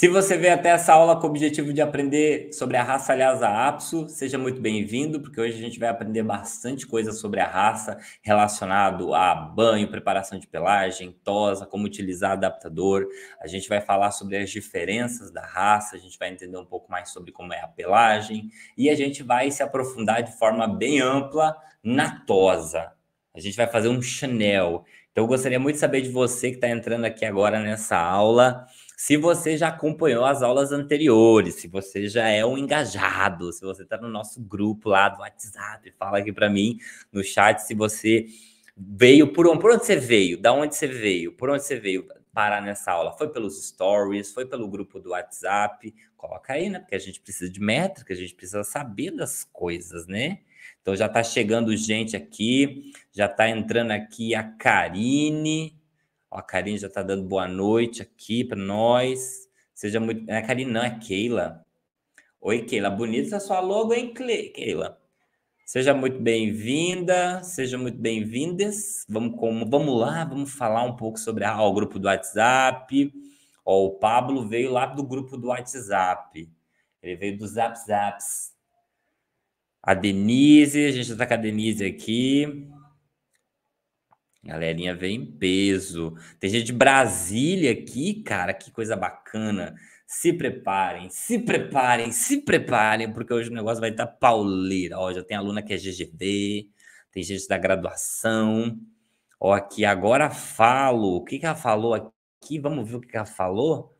Se você veio até essa aula com o objetivo de aprender sobre a raça Lhasa Apso, seja muito bem-vindo, porque hoje a gente vai aprender bastante coisa sobre a raça relacionado a banho, preparação de pelagem, tosa, como utilizar adaptador. A gente vai falar sobre as diferenças da raça, a gente vai entender um pouco mais sobre como é a pelagem e a gente vai se aprofundar de forma bem ampla na tosa. A gente vai fazer um Chanel. Então, eu gostaria muito de saber de você que está entrando aqui agora nessa aula. Se você já acompanhou as aulas anteriores, se você já é um engajado, se você está no nosso grupo lá do WhatsApp, fala aqui para mim no chat se você veio por onde, por onde você veio, da onde você veio, por onde você veio parar nessa aula. Foi pelos stories, foi pelo grupo do WhatsApp, coloca aí, né? Porque a gente precisa de métrica, a gente precisa saber das coisas, né? Então já está chegando gente aqui, já está entrando aqui a Karine, Ó, a Karine já está dando boa noite aqui para nós. Seja muito. Não é Karine, não, é Keila. Oi, Keila. Bonita a sua logo, hein, Keila? Seja muito bem-vinda, seja muito bem-vindas. Vamos, como, vamos lá, vamos falar um pouco sobre ah, o grupo do WhatsApp. Ó, o Pablo veio lá do grupo do WhatsApp. Ele veio dos Zap Zaps. A Denise, a gente está com a Denise aqui. Galerinha vem em peso. Tem gente de Brasília aqui, cara, que coisa bacana. Se preparem, se preparem, se preparem, porque hoje o negócio vai estar tá pauleira. Ó, já tem aluna que é GGV, tem gente da graduação. Ó, aqui agora falo. O que, que ela falou aqui? Vamos ver o que, que ela falou?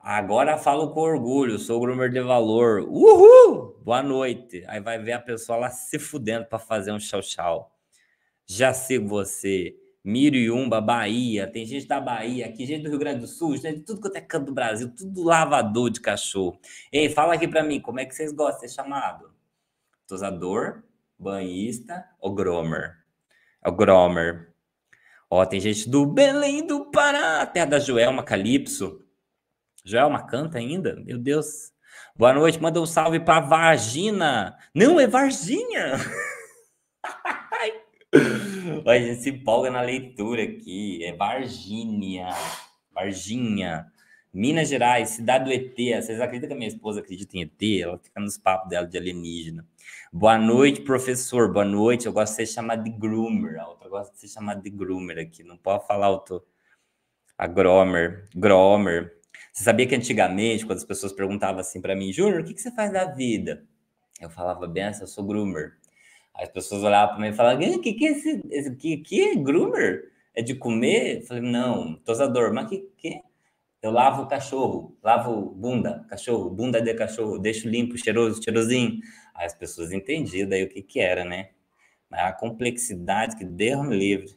Agora falo com orgulho, sou groomer de valor. Uhul! Boa noite. Aí vai ver a pessoa lá se fudendo para fazer um chau-chau. Jaci você, Miriumba, Bahia, tem gente da Bahia aqui, gente do Rio Grande do Sul, gente de tudo quanto é canto do Brasil, tudo lavador de cachorro. Ei, fala aqui para mim, como é que vocês gostam de ser chamado? Tosador, banhista ou gromer? É o gromer. Ó, tem gente do Belém do Pará, terra da Joelma Calypso. Joelma canta ainda? Meu Deus. Boa noite, manda um salve pra Vargina. Não, é Varginha. A gente se empolga na leitura aqui. É Varginha. Varginha. Minas Gerais, cidade do ET. Vocês acreditam que a minha esposa acredita em ET? Ela fica nos papos dela de alienígena. Boa noite, professor. Boa noite. Eu gosto de ser chamado de groomer. A outra gosta de ser chamada de groomer aqui. Não pode falar outro. A gromer. Gromer. Você sabia que antigamente, quando as pessoas perguntavam assim para mim, Júnior, o que, que você faz da vida? Eu falava, benção, ah, eu sou groomer. As pessoas olhavam para mim e falavam: que, que é esse, esse que, que é groomer? É de comer? Eu falei: não, tosador, mas que, que Eu lavo o cachorro, lavo bunda, cachorro, bunda de cachorro, deixo limpo, cheiroso, cheirosinho. Aí as pessoas entendiam daí o que, que era, né? A complexidade que me livre.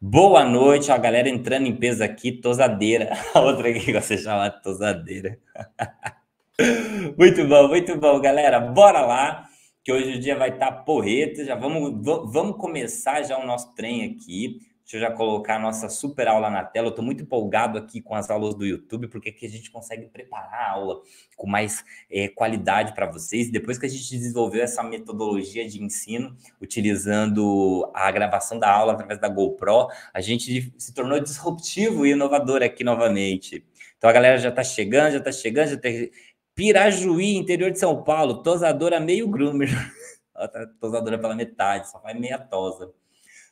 Boa noite, ó, a galera entrando em peso aqui, tosadeira. A outra aqui que você chama tosadeira. muito bom, muito bom, galera. Bora lá que hoje o dia vai estar tá porreta. Já vamos, vamos começar já o nosso trem aqui. Deixa eu já colocar a nossa super aula na tela. Eu estou muito empolgado aqui com as aulas do YouTube, porque aqui a gente consegue preparar a aula com mais é, qualidade para vocês. Depois que a gente desenvolveu essa metodologia de ensino, utilizando a gravação da aula através da GoPro, a gente se tornou disruptivo e inovador aqui novamente. Então a galera já está chegando, já está chegando, já está Pirajuí, interior de São Paulo, tosadora meio groomer. Ela tá tosadora pela metade, só faz meia tosa.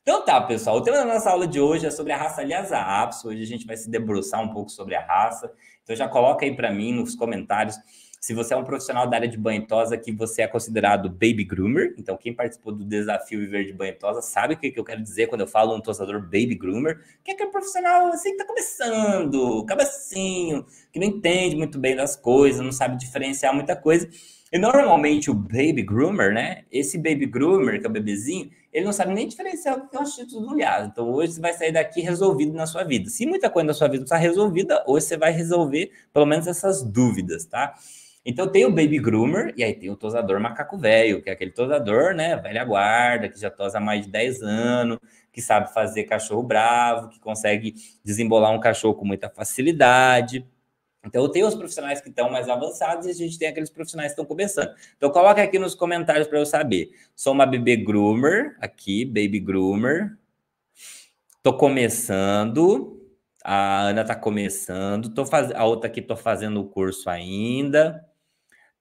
Então tá, pessoal, o tema da nossa aula de hoje é sobre a raça Lhasa Apso. Hoje a gente vai se debruçar um pouco sobre a raça. Então já coloca aí para mim nos comentários se você é um profissional da área de banho tosa que você é considerado baby groomer, então quem participou do desafio Viver de banho tosa sabe o que eu quero dizer quando eu falo um tosador baby groomer, que é aquele profissional assim que tá começando, cabecinho, que não entende muito bem das coisas, não sabe diferenciar muita coisa. E normalmente o baby groomer, né? Esse baby groomer, que é o bebezinho, ele não sabe nem diferenciar o que é um título do liado. Então hoje você vai sair daqui resolvido na sua vida. Se muita coisa na sua vida está resolvida, hoje você vai resolver pelo menos essas dúvidas, tá? Então tem o baby groomer e aí tem o tosador macaco velho, que é aquele tosador, né, velha guarda, que já tosa há mais de 10 anos, que sabe fazer cachorro bravo, que consegue desembolar um cachorro com muita facilidade. Então tem os profissionais que estão mais avançados e a gente tem aqueles profissionais que estão começando. Então coloca aqui nos comentários para eu saber. Sou uma bebê groomer aqui, baby groomer. Tô começando. A Ana tá começando, tô faz... a outra aqui tô fazendo o curso ainda.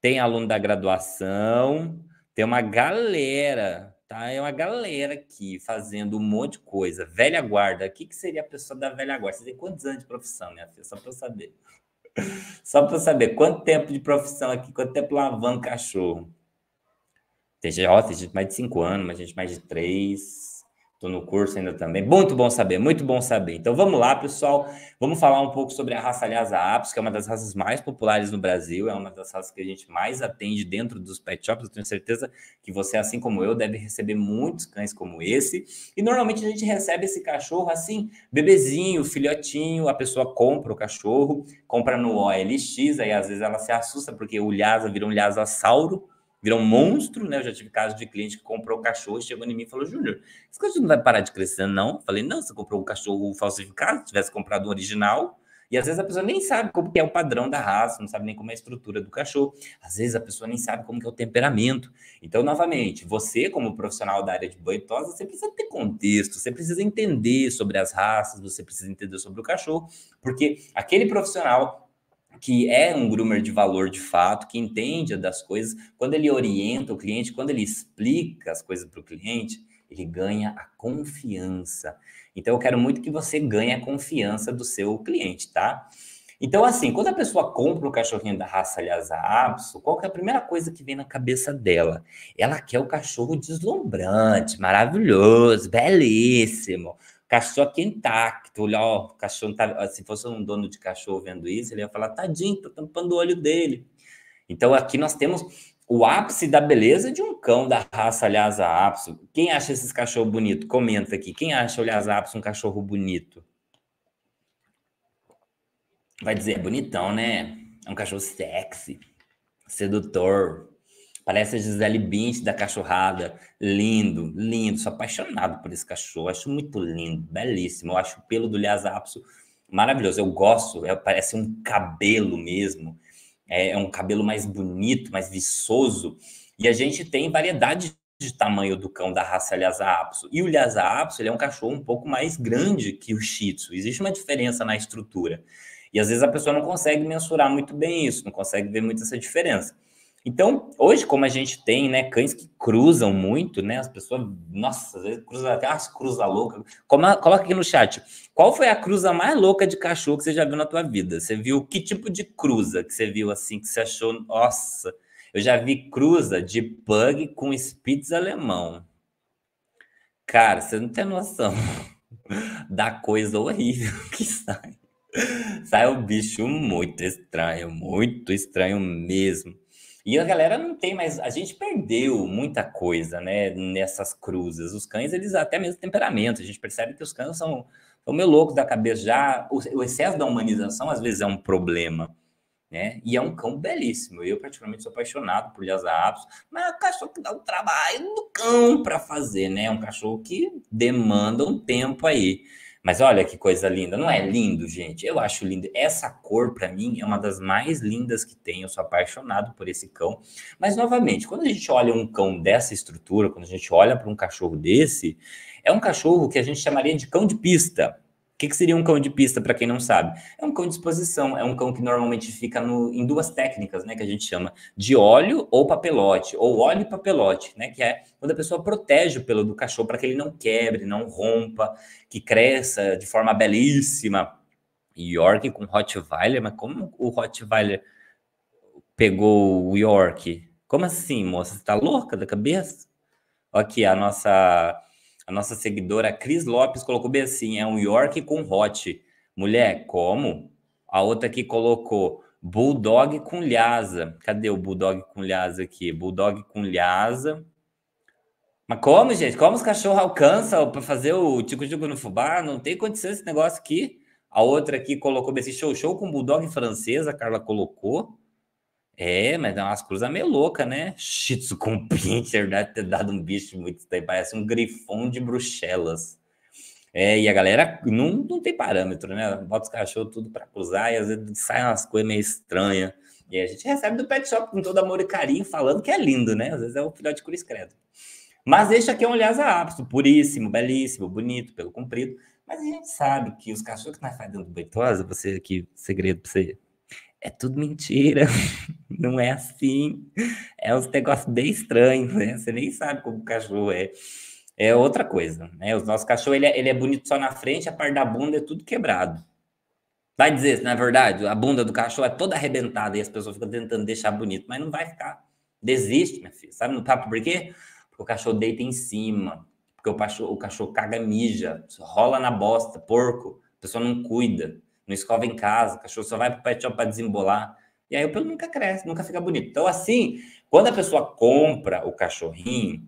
Tem aluno da graduação, tem uma galera, tá? É uma galera aqui fazendo um monte de coisa. Velha guarda, o que, que seria a pessoa da velha guarda? Você tem quantos anos de profissão, minha filha? Só para eu saber. Só para eu saber quanto tempo de profissão aqui, quanto tempo lavando cachorro. Tem gente, ó, tem gente mais de cinco anos, mas gente mais de três Estou no curso ainda também. Muito bom saber, muito bom saber. Então vamos lá, pessoal. Vamos falar um pouco sobre a raça Lhasa Apis, que é uma das raças mais populares no Brasil, é uma das raças que a gente mais atende dentro dos pet shops. Eu tenho certeza que você, assim como eu, deve receber muitos cães como esse. E normalmente a gente recebe esse cachorro assim, bebezinho, filhotinho, a pessoa compra o cachorro, compra no OLX, aí às vezes ela se assusta porque o Lhasa vira um Lhasa sauro virou um monstro, né? Eu já tive casos de cliente que comprou cachorro e chegou em mim e falou: Júnior, esse cachorro não vai parar de crescer, não? Eu falei: não, você comprou um cachorro falsificado, se tivesse comprado um original. E às vezes a pessoa nem sabe como que é o padrão da raça, não sabe nem como é a estrutura do cachorro. Às vezes a pessoa nem sabe como que é o temperamento. Então, novamente, você como profissional da área de tosa, você precisa ter contexto, você precisa entender sobre as raças, você precisa entender sobre o cachorro, porque aquele profissional que é um groomer de valor de fato, que entende das coisas, quando ele orienta o cliente, quando ele explica as coisas para o cliente, ele ganha a confiança. Então, eu quero muito que você ganhe a confiança do seu cliente, tá? Então, assim, quando a pessoa compra o cachorrinho da raça, aliás, Apso, qual que é a primeira coisa que vem na cabeça dela? Ela quer o cachorro deslumbrante, maravilhoso, belíssimo, Cachorro aqui intacto, olha, ó, cachorro tá, se fosse um dono de cachorro vendo isso, ele ia falar, tadinho, tô tampando o olho dele. Então aqui nós temos o ápice da beleza de um cão da raça Lhasa Apso. Quem acha esses cachorros bonitos? Comenta aqui. Quem acha o Lhasa um cachorro bonito? Vai dizer, é bonitão, né? É um cachorro sexy, sedutor, Parece a Gisele Bint da Cachorrada. Lindo, lindo. Sou apaixonado por esse cachorro. Acho muito lindo, belíssimo. Eu acho o pelo do Lias maravilhoso. Eu gosto, é, parece um cabelo mesmo. É, é, um cabelo mais bonito, mais viçoso. E a gente tem variedade de tamanho do cão da raça Lhasa E o Lhasa ele é um cachorro um pouco mais grande que o Shih Tzu. Existe uma diferença na estrutura. E às vezes a pessoa não consegue mensurar muito bem isso, não consegue ver muito essa diferença. Então, hoje, como a gente tem né, cães que cruzam muito, né? As pessoas, nossa, às vezes cruzam até as cruzas loucas. Coloca aqui no chat. Qual foi a cruza mais louca de cachorro que você já viu na tua vida? Você viu que tipo de cruza que você viu assim, que você achou, nossa, eu já vi cruza de pug com spitz alemão. Cara, você não tem noção da coisa horrível que sai. Sai um bicho muito estranho, muito estranho mesmo. E a galera não tem mais. A gente perdeu muita coisa, né? Nessas cruzas. Os cães, eles até mesmo temperamento. A gente percebe que os cães são, são meio loucos da cabeça já. O, excesso da humanização, às vezes, é um problema. Né? E é um cão belíssimo. Eu, particularmente, sou apaixonado por Lhasa Apso, mas é um cachorro que dá um trabalho do cão para fazer, né? É um cachorro que demanda um tempo aí. Mas olha que coisa linda. Não é lindo, gente? Eu acho lindo. Essa cor, para mim, é uma das mais lindas que tem. Eu sou apaixonado por esse cão. Mas, novamente, quando a gente olha um cão dessa estrutura, quando a gente olha para um cachorro desse, é um cachorro que a gente chamaria de cão de pista. O que, que seria um cão de pista, para quem não sabe? É um cão de exposição, é um cão que normalmente fica no, em duas técnicas, né? Que a gente chama de óleo ou papelote, ou óleo e papelote, né? Que é quando a pessoa protege o pelo do cachorro para que ele não quebre, não rompa, que cresça de forma belíssima. York com Rottweiler, mas como o Rottweiler pegou o York? Como assim, moça? Você tá louca da cabeça? Aqui, a nossa a nossa seguidora Cris Lopes colocou bem assim: é um York com hot. Mulher, como? A outra aqui colocou Bulldog com Lhasa. Cadê o Bulldog com Lhasa aqui? Bulldog com Lhasa. Mas como, gente? Como os cachorros alcançam para fazer o tico-tico no fubá? Não tem condição esse negócio aqui. A outra aqui colocou esse assim, show show com bulldog francesa, a Carla colocou. É, mas é umas cruzas meio louca, né? Shih Tzu com pincher verdade, né? ter dado um bicho muito tempo. Parece um grifão de bruxelas. É, e a galera não, não tem parâmetro, né? Bota os cachorros tudo para cruzar e às vezes saem umas coisas meio estranhas. E a gente recebe do pet shop com todo amor e carinho, falando que é lindo, né? Às vezes é um filhote cruz credo. Mas deixa aqui um Lhasa apso, puríssimo, belíssimo, bonito, pelo comprido. Mas a gente sabe que os cachorros que nós fazemos do Beitosa, você aqui, segredo para você é tudo mentira, não é assim. É uns negócios bem estranhos, né? Você nem sabe como o cachorro é. É outra coisa, né? Os nossos cachorro ele é, ele é bonito só na frente, a parte da bunda é tudo quebrado. Vai dizer, na é verdade, a bunda do cachorro é toda arrebentada e as pessoas ficam tentando deixar bonito, mas não vai ficar. Desiste, minha filha. Sabe no papo por quê? Porque o cachorro deita em cima, porque o cachorro, o cachorro caga mija, rola na bosta, porco, a pessoa não cuida não escova em casa, o cachorro só vai para o pet shop para desembolar. E aí o pelo nunca cresce, nunca fica bonito. Então, assim, quando a pessoa compra o cachorrinho,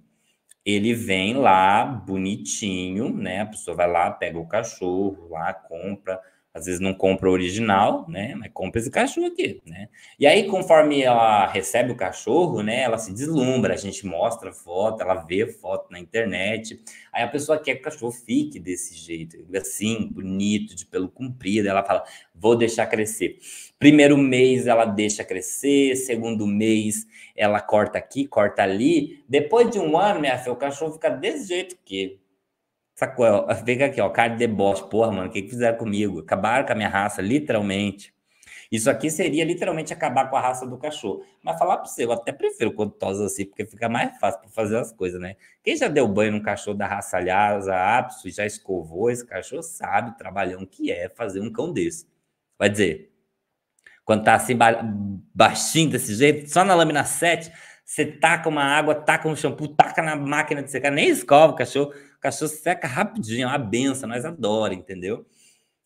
ele vem lá bonitinho, né? A pessoa vai lá, pega o cachorro, lá compra, às vezes não compra o original, né? Mas compra esse cachorro aqui, né? E aí, conforme ela recebe o cachorro, né? Ela se deslumbra, a gente mostra foto, ela vê foto na internet. Aí a pessoa quer que o cachorro fique desse jeito, assim, bonito, de pelo comprido. Ela fala, vou deixar crescer. Primeiro mês ela deixa crescer, segundo mês ela corta aqui, corta ali. Depois de um ano, minha filha, o cachorro fica desse jeito que Sacou? Fica aqui, ó, cara de deboche. Porra, mano, o que, que fizeram comigo? Acabaram com a minha raça, literalmente. Isso aqui seria literalmente acabar com a raça do cachorro. Mas falar para você, eu até prefiro quando tosa assim, porque fica mais fácil para fazer as coisas, né? Quem já deu banho num cachorro da raça Lhasa, Apso, já escovou esse cachorro, sabe o trabalhão que é fazer um cão desse. Vai dizer, quando tá assim baixinho desse jeito, só na lâmina 7, você taca uma água, taca um shampoo, taca na máquina de secar, nem escova o cachorro. O cachorro seca rapidinho, é uma benção, nós adora, entendeu?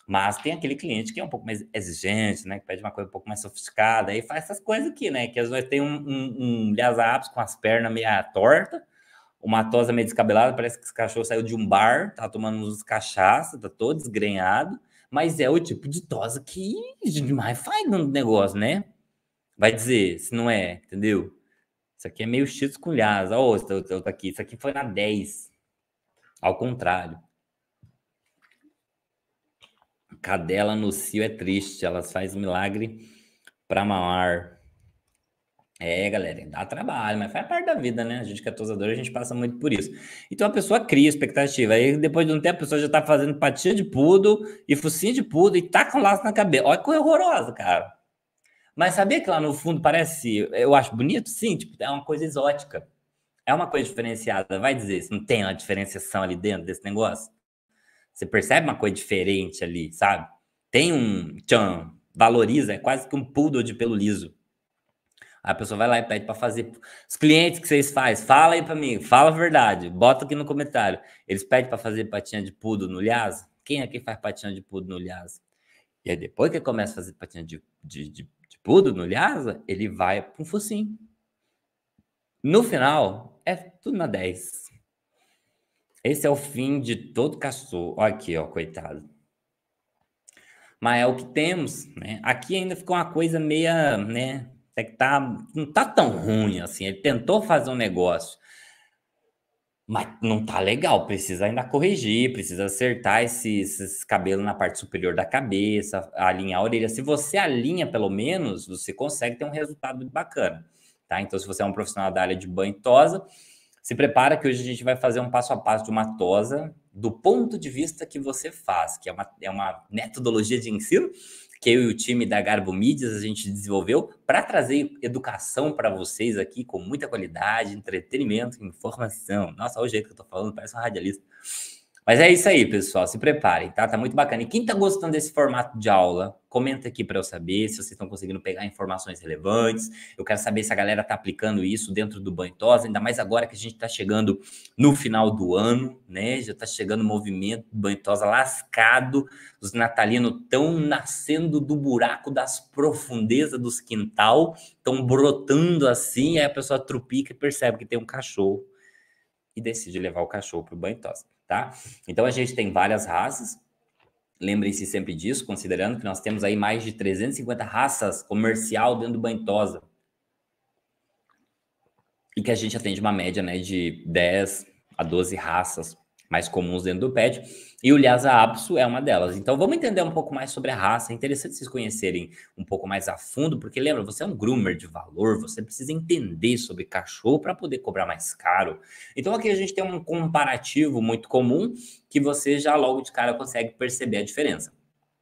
Mas tem aquele cliente que é um pouco mais exigente, né? Que pede uma coisa um pouco mais sofisticada e faz essas coisas aqui, né? Que às vezes tem um, um, um com as pernas meio torta, uma tosa meio descabelada, parece que esse cachorro saiu de um bar, tá tomando uns cachaça, tá todo desgrenhado. Mas é o tipo de tosa que demais faz no negócio, né? Vai dizer, se não é, entendeu? Isso aqui é meio chisculhaz. Ó, oh, outro, outro aqui. Isso aqui foi na 10. Ao contrário. Cadela no cio é triste. Elas fazem um milagre para mamar. É, galera, dá trabalho, mas faz parte da vida, né? A gente que é tosador, a gente passa muito por isso. Então a pessoa cria expectativa. Aí depois de um tempo a pessoa já tá fazendo patinha de pudo e focinho de pudo e tá com laço na cabeça. Olha que horrorosa, cara. Mas sabia que lá no fundo parece, eu acho bonito? Sim, tipo, é uma coisa exótica. É uma coisa diferenciada, vai dizer, se não tem uma diferenciação ali dentro desse negócio? Você percebe uma coisa diferente ali, sabe? Tem um tchan, valoriza, é quase que um poodle de pelo liso. A pessoa vai lá e pede para fazer. Os clientes que vocês fazem, fala aí para mim, fala a verdade, bota aqui no comentário. Eles pedem para fazer patinha de pudo no Lhasa? Quem aqui é faz patinha de pudo no Lhasa? E aí depois que começa a fazer patinha de, de, de tudo no Lhasa, ele vai para um focinho. No final, é tudo na 10. Esse é o fim de todo caçador. Olha aqui, ó, coitado. Mas é o que temos, né? Aqui ainda ficou uma coisa meia, né? É que tá, não tá tão ruim assim. Ele tentou fazer um negócio. Mas não tá legal, precisa ainda corrigir, precisa acertar esses, esses cabelos na parte superior da cabeça, alinhar a orelha. Se você alinha, pelo menos, você consegue ter um resultado bacana, tá? Então, se você é um profissional da área de banho e tosa, se prepara que hoje a gente vai fazer um passo a passo de uma tosa do ponto de vista que você faz, que é uma, é uma metodologia de ensino que eu e o time da Garbo Mídias a gente desenvolveu para trazer educação para vocês aqui com muita qualidade, entretenimento, informação. Nossa, olha o jeito que eu estou falando, parece um radialista. Mas é isso aí, pessoal. Se preparem, tá? Tá muito bacana. E quem tá gostando desse formato de aula, comenta aqui para eu saber se vocês estão conseguindo pegar informações relevantes. Eu quero saber se a galera tá aplicando isso dentro do Banitosa, ainda mais agora que a gente tá chegando no final do ano, né? Já tá chegando o movimento do Banitosa lascado, os natalinos tão nascendo do buraco das profundezas dos quintal, tão brotando assim, aí a pessoa trupica e percebe que tem um cachorro e decide levar o cachorro pro Banitosa tá? Então a gente tem várias raças. Lembrem-se sempre disso, considerando que nós temos aí mais de 350 raças comercial dentro do Bantosa. E que a gente atende uma média né, de 10 a 12 raças mais comuns dentro do pet, e o Lhasa apso é uma delas. Então vamos entender um pouco mais sobre a raça, é interessante vocês conhecerem um pouco mais a fundo, porque lembra, você é um groomer de valor, você precisa entender sobre cachorro para poder cobrar mais caro. Então aqui a gente tem um comparativo muito comum que você já logo de cara consegue perceber a diferença.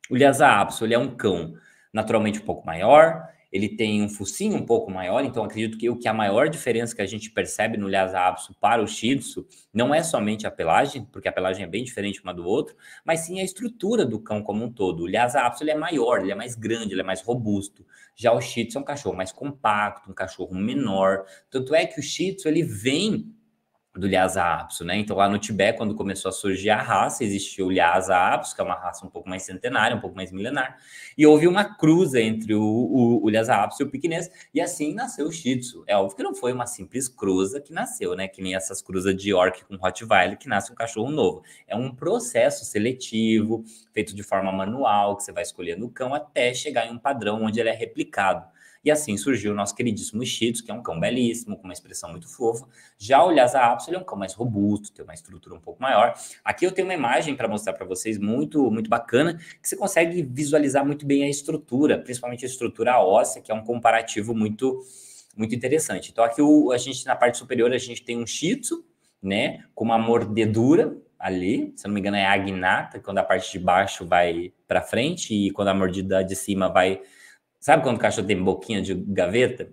O Lhasa apso, ele é um cão naturalmente um pouco maior, ele tem um focinho um pouco maior, então acredito que o que a maior diferença que a gente percebe no Lhasa Apso para o Shih Tzu não é somente a pelagem, porque a pelagem é bem diferente uma do outro, mas sim a estrutura do cão como um todo. O Lhasa Apso ele é maior, ele é mais grande, ele é mais robusto. Já o Shih Tzu é um cachorro mais compacto, um cachorro menor. Tanto é que o Shih Tzu ele vem do Lhasa apus, né? Então, lá no Tibete, quando começou a surgir a raça, existiu o Lhasa apus, que é uma raça um pouco mais centenária, um pouco mais milenar, e houve uma cruza entre o, o, o Lhasa apus e o Piquinês, e assim nasceu o Shih Tzu. É óbvio que não foi uma simples cruza que nasceu, né? Que nem essas cruzas de York com Rottweiler, que nasce um cachorro novo. É um processo seletivo, feito de forma manual, que você vai escolhendo o cão até chegar em um padrão onde ele é replicado. E assim surgiu o nosso queridíssimo Shih que é um cão belíssimo, com uma expressão muito fofa. Já o Lhasa Apso, ele é um cão mais robusto, tem uma estrutura um pouco maior. Aqui eu tenho uma imagem para mostrar para vocês muito, muito bacana, que você consegue visualizar muito bem a estrutura, principalmente a estrutura óssea, que é um comparativo muito muito interessante. Então aqui o, a gente na parte superior a gente tem um Shih tzu, né, com uma mordedura ali, se não me engano é agnata, quando a parte de baixo vai para frente e quando a mordida de cima vai Sabe quando o cachorro tem boquinha de gaveta?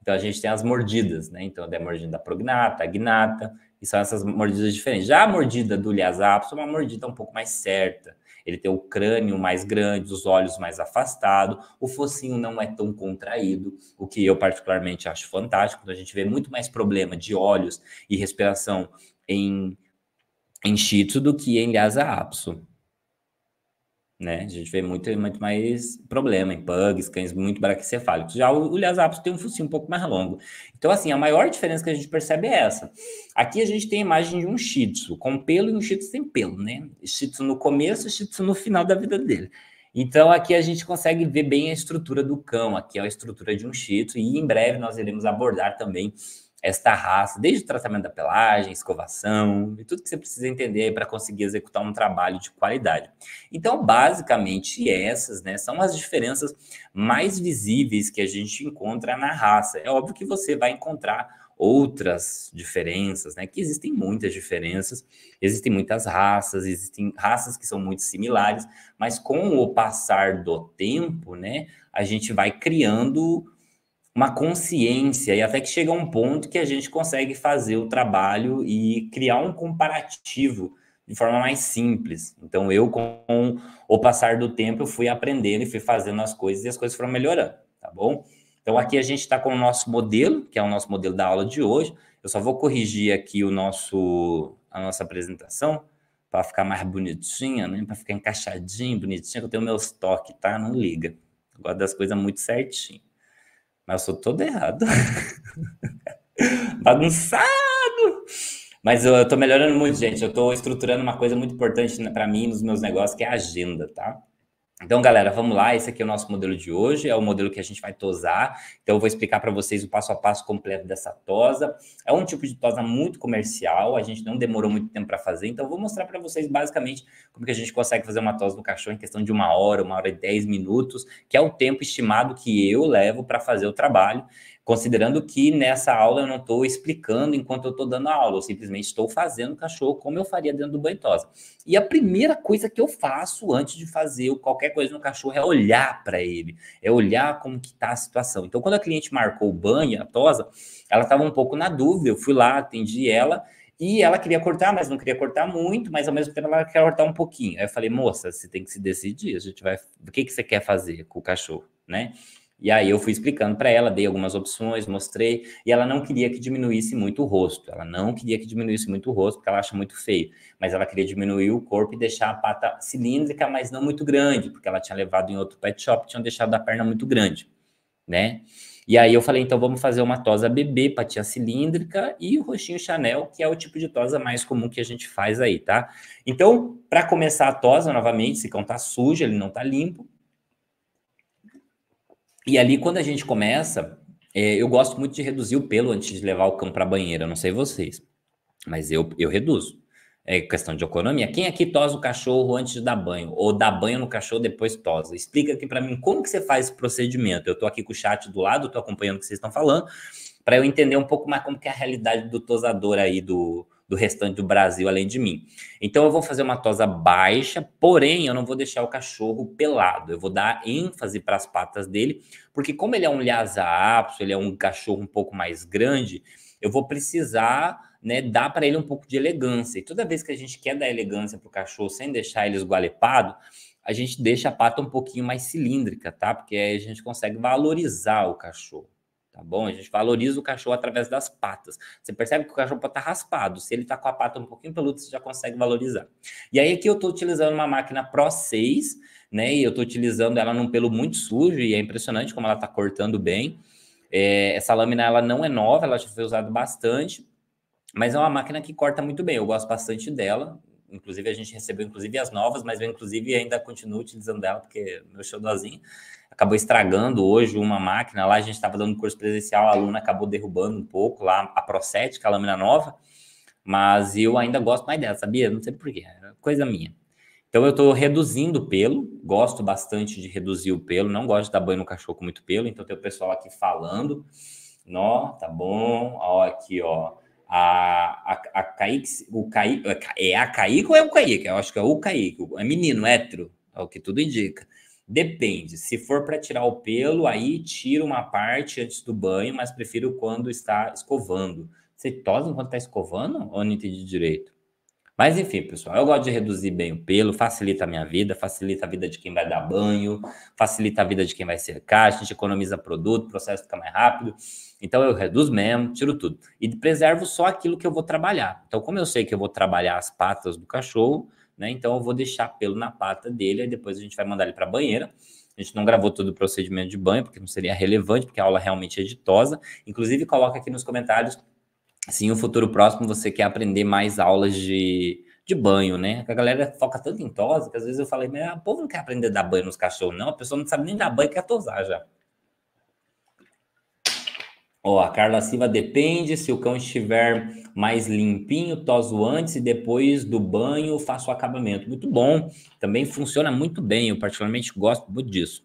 Então a gente tem as mordidas, né? Então tem é a mordida da prognata, agnata gnata, e são essas mordidas diferentes. Já a mordida do Lhasapis é uma mordida um pouco mais certa. Ele tem o crânio mais grande, os olhos mais afastados, o focinho não é tão contraído, o que eu particularmente acho fantástico. Então a gente vê muito mais problema de olhos e respiração em, em Shih Tzu do que em Lhasa Apso né? A gente vê muito, muito mais problema em pugs, cães muito braquicefálicos. Já o, o tem um focinho um pouco mais longo. Então, assim, a maior diferença que a gente percebe é essa. Aqui a gente tem a imagem de um shih tzu, com pelo e um shih tzu sem pelo, né? Shih tzu no começo, shih tzu no final da vida dele. Então, aqui a gente consegue ver bem a estrutura do cão. Aqui é a estrutura de um shih tzu, e em breve nós iremos abordar também esta raça, desde o tratamento da pelagem, escovação e tudo que você precisa entender para conseguir executar um trabalho de qualidade. Então, basicamente, essas né, são as diferenças mais visíveis que a gente encontra na raça. É óbvio que você vai encontrar outras diferenças, né? Que existem muitas diferenças, existem muitas raças, existem raças que são muito similares, mas com o passar do tempo, né, a gente vai criando uma consciência e até que chega um ponto que a gente consegue fazer o trabalho e criar um comparativo de forma mais simples. Então eu com o passar do tempo eu fui aprendendo e fui fazendo as coisas e as coisas foram melhorando, tá bom? Então aqui a gente está com o nosso modelo, que é o nosso modelo da aula de hoje. Eu só vou corrigir aqui o nosso a nossa apresentação para ficar mais bonitinha, né? Para ficar encaixadinho, bonitinho. Eu tenho meus toques, tá? Não liga. Eu gosto das coisas muito certinho. Mas eu sou todo errado. Bagunçado! Mas eu, eu tô melhorando muito, gente. Eu tô estruturando uma coisa muito importante né, para mim nos meus negócios, que é a agenda, tá? Então, galera, vamos lá. Esse aqui é o nosso modelo de hoje, é o modelo que a gente vai tosar. Então, eu vou explicar para vocês o passo a passo completo dessa tosa. É um tipo de tosa muito comercial, a gente não demorou muito tempo para fazer, então vou mostrar para vocês basicamente como que a gente consegue fazer uma tosa no caixão em questão de uma hora, uma hora e dez minutos, que é o tempo estimado que eu levo para fazer o trabalho. Considerando que nessa aula eu não estou explicando enquanto eu estou dando a aula, eu simplesmente estou fazendo o cachorro como eu faria dentro do banho tosa. E a primeira coisa que eu faço antes de fazer qualquer coisa no cachorro é olhar para ele, é olhar como que está a situação. Então, quando a cliente marcou o banho, a tosa, ela estava um pouco na dúvida, eu fui lá, atendi ela, e ela queria cortar, mas não queria cortar muito, mas ao mesmo tempo ela quer cortar um pouquinho. Aí eu falei, moça, você tem que se decidir, a gente vai. O que, que você quer fazer com o cachorro, né? E aí eu fui explicando para ela, dei algumas opções, mostrei, e ela não queria que diminuísse muito o rosto. Ela não queria que diminuísse muito o rosto, porque ela acha muito feio. Mas ela queria diminuir o corpo e deixar a pata cilíndrica, mas não muito grande, porque ela tinha levado em outro pet shop, tinham deixado a perna muito grande, né? E aí eu falei, então vamos fazer uma tosa bebê, patinha cilíndrica e o roxinho Chanel, que é o tipo de tosa mais comum que a gente faz aí, tá? Então, para começar a tosa novamente, se cão tá sujo, ele não tá limpo, e ali, quando a gente começa, é, eu gosto muito de reduzir o pelo antes de levar o cão para a banheira. não sei vocês, mas eu, eu reduzo. É questão de economia. Quem aqui tosa o cachorro antes de dar banho? Ou dá banho no cachorro depois tosa? Explica aqui para mim como que você faz esse procedimento. Eu estou aqui com o chat do lado, estou acompanhando o que vocês estão falando, para eu entender um pouco mais como que é a realidade do tosador aí, do, do restante do Brasil além de mim. Então eu vou fazer uma tosa baixa, porém eu não vou deixar o cachorro pelado. Eu vou dar ênfase para as patas dele, porque como ele é um Lhasa apso, ele é um cachorro um pouco mais grande, eu vou precisar né, dar para ele um pouco de elegância. E toda vez que a gente quer dar elegância para o cachorro sem deixar ele esgualepado, a gente deixa a pata um pouquinho mais cilíndrica, tá? Porque aí a gente consegue valorizar o cachorro tá bom? A gente valoriza o cachorro através das patas. Você percebe que o cachorro pode estar tá raspado. Se ele está com a pata um pouquinho peluda, você já consegue valorizar. E aí aqui eu estou utilizando uma máquina Pro 6, né? E eu estou utilizando ela num pelo muito sujo e é impressionante como ela está cortando bem. É, essa lâmina ela não é nova, ela já foi usada bastante, mas é uma máquina que corta muito bem. Eu gosto bastante dela. Inclusive, a gente recebeu, inclusive, as novas, mas eu, inclusive, ainda continuo utilizando ela, porque meu xodózinho acabou estragando hoje uma máquina lá. A gente estava dando curso presencial, a aluna acabou derrubando um pouco lá a Procética, a lâmina nova, mas eu ainda gosto mais dela, sabia? Não sei porquê, coisa minha. Então, eu estou reduzindo o pelo, gosto bastante de reduzir o pelo, não gosto de dar banho no cachorro com muito pelo, então tem o pessoal aqui falando. Nó, tá bom, ó, aqui, ó. A, a, a Kaique, o Kaique, é, é a Kaique ou é o Kaique? Eu acho que é o Kaique, é menino, é hétero, é o que tudo indica. Depende, se for para tirar o pelo, aí tira uma parte antes do banho, mas prefiro quando está escovando. Você tosa enquanto está escovando ou não entendi direito? Mas enfim, pessoal, eu gosto de reduzir bem o pelo, facilita a minha vida, facilita a vida de quem vai dar banho, facilita a vida de quem vai secar a gente economiza produto, o processo fica mais rápido. Então eu reduzo mesmo, tiro tudo. E preservo só aquilo que eu vou trabalhar. Então, como eu sei que eu vou trabalhar as patas do cachorro, né? Então eu vou deixar pelo na pata dele, aí depois a gente vai mandar ele para a banheira. A gente não gravou todo o procedimento de banho, porque não seria relevante, porque a aula realmente é editosa. Inclusive, coloca aqui nos comentários se em um futuro próximo você quer aprender mais aulas de, de banho, né? A galera foca tanto em tosa que às vezes eu falei, mas o povo não quer aprender a dar banho nos cachorros, não. A pessoa não sabe nem dar banho, quer tosar já. Ó, a Carla Silva depende se o cão estiver mais limpinho, toso antes e depois do banho faço o acabamento. Muito bom, também funciona muito bem, eu particularmente gosto muito disso.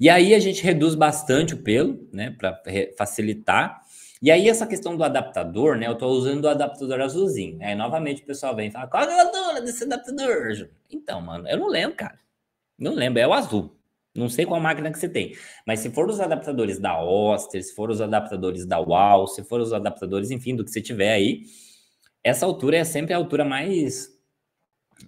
E aí a gente reduz bastante o pelo, né, para facilitar. E aí, essa questão do adaptador, né? Eu estou usando o adaptador azulzinho. Aí, novamente, o pessoal vem e fala: qual é a dona desse adaptador? Então, mano, eu não lembro, cara. Não lembro, é o azul. Não sei qual máquina que você tem, mas se for os adaptadores da Oster, se for os adaptadores da UAL, se for os adaptadores, enfim, do que você tiver aí, essa altura é sempre a altura mais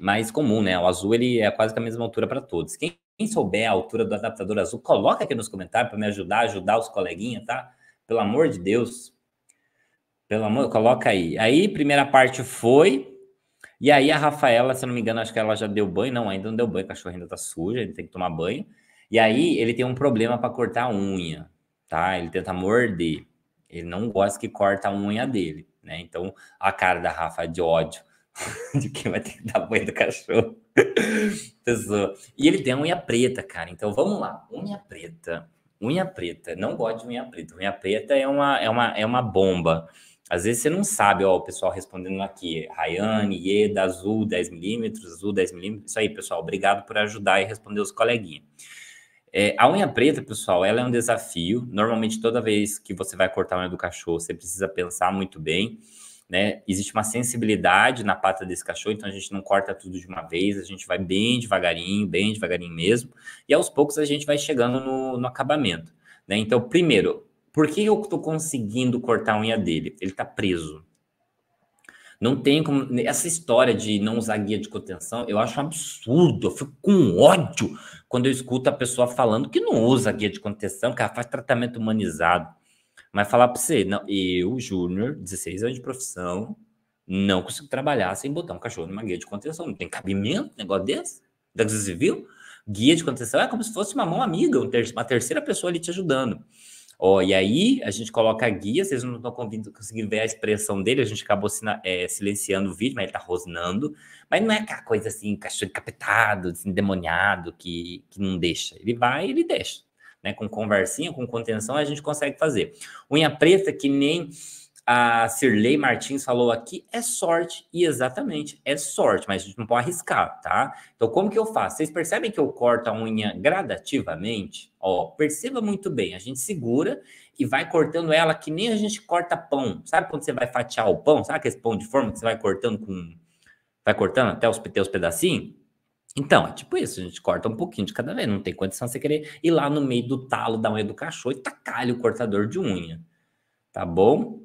mais comum, né? O azul ele é quase que a mesma altura para todos. Quem, quem souber a altura do adaptador azul, coloca aqui nos comentários para me ajudar, ajudar os coleguinhas, tá? Pelo amor de Deus. Pelo amor, coloca aí. Aí, primeira parte foi. E aí, a Rafaela, se eu não me engano, acho que ela já deu banho. Não, ainda não deu banho, o cachorro ainda tá sujo, ele tem que tomar banho. E aí, ele tem um problema para cortar a unha, tá? Ele tenta morder. Ele não gosta que corta a unha dele, né? Então, a cara da Rafa é de ódio de quem vai ter que dar banho do cachorro. Pessoa. E ele tem a unha preta, cara. Então vamos lá. Unha preta. Unha preta, não gosto de unha preta. Unha preta é uma, é uma, é uma bomba. Às vezes você não sabe, ó, o pessoal respondendo aqui, Rayane, Ieda, azul 10mm, azul 10mm. Isso aí, pessoal, obrigado por ajudar e responder os coleguinhas. É, a unha preta, pessoal, ela é um desafio. Normalmente, toda vez que você vai cortar a unha do cachorro, você precisa pensar muito bem né? Existe uma sensibilidade na pata desse cachorro, então a gente não corta tudo de uma vez, a gente vai bem devagarinho, bem devagarinho mesmo, e aos poucos a gente vai chegando no, no acabamento, né? Então, primeiro, por que eu estou conseguindo cortar a unha dele? Ele está preso. Não tem como. Essa história de não usar guia de contenção, eu acho um absurdo. Eu fico com ódio quando eu escuto a pessoa falando que não usa guia de contenção, que ela faz tratamento humanizado. Mas falar para você, não, eu, Júnior, 16 anos de profissão, não consigo trabalhar sem botar um cachorro numa guia de contenção. Não tem cabimento, negócio desse? Da civil? Guia de contenção é como se fosse uma mão amiga, uma terceira pessoa ali te ajudando. Ó, e aí a gente coloca a guia, vocês não estão conseguindo ver a expressão dele, a gente acabou é, silenciando o vídeo, mas ele tá rosnando. Mas não é aquela coisa assim, cachorro encapetado, assim, endemoniado, que, que não deixa. Ele vai ele deixa né? Com conversinha, com contenção, a gente consegue fazer. Unha preta, que nem a Sirley Martins falou aqui, é sorte, e exatamente, é sorte, mas a gente não pode arriscar, tá? Então, como que eu faço? Vocês percebem que eu corto a unha gradativamente? Ó, perceba muito bem, a gente segura e vai cortando ela que nem a gente corta pão. Sabe quando você vai fatiar o pão? Sabe aquele pão de forma que você vai cortando com... Vai cortando até os, os pedacinhos? Então, é tipo isso, a gente corta um pouquinho de cada vez, não tem condição você querer ir lá no meio do talo da unha do cachorro e tacar o cortador de unha, tá bom?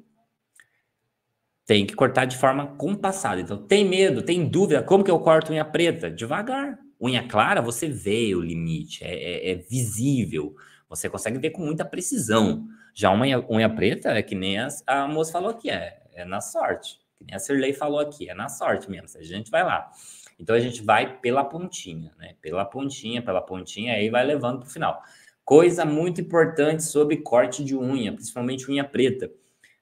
Tem que cortar de forma compassada. Então, tem medo, tem dúvida, como que eu corto unha preta? Devagar. Unha clara, você vê o limite, é, é, é visível, você consegue ver com muita precisão. Já uma unha, preta é que nem a, a moça falou aqui é, é na sorte. Que nem a Sirley falou aqui, é na sorte mesmo, a gente vai lá. Então a gente vai pela pontinha, né? Pela pontinha, pela pontinha, aí vai levando para o final. Coisa muito importante sobre corte de unha, principalmente unha preta.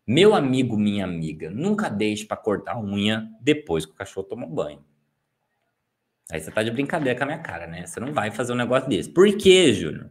Meu amigo, minha amiga, nunca deixe para cortar unha depois que o cachorro toma banho. Aí você tá de brincadeira com a minha cara, né? Você não vai fazer um negócio desse. Por quê, Júnior?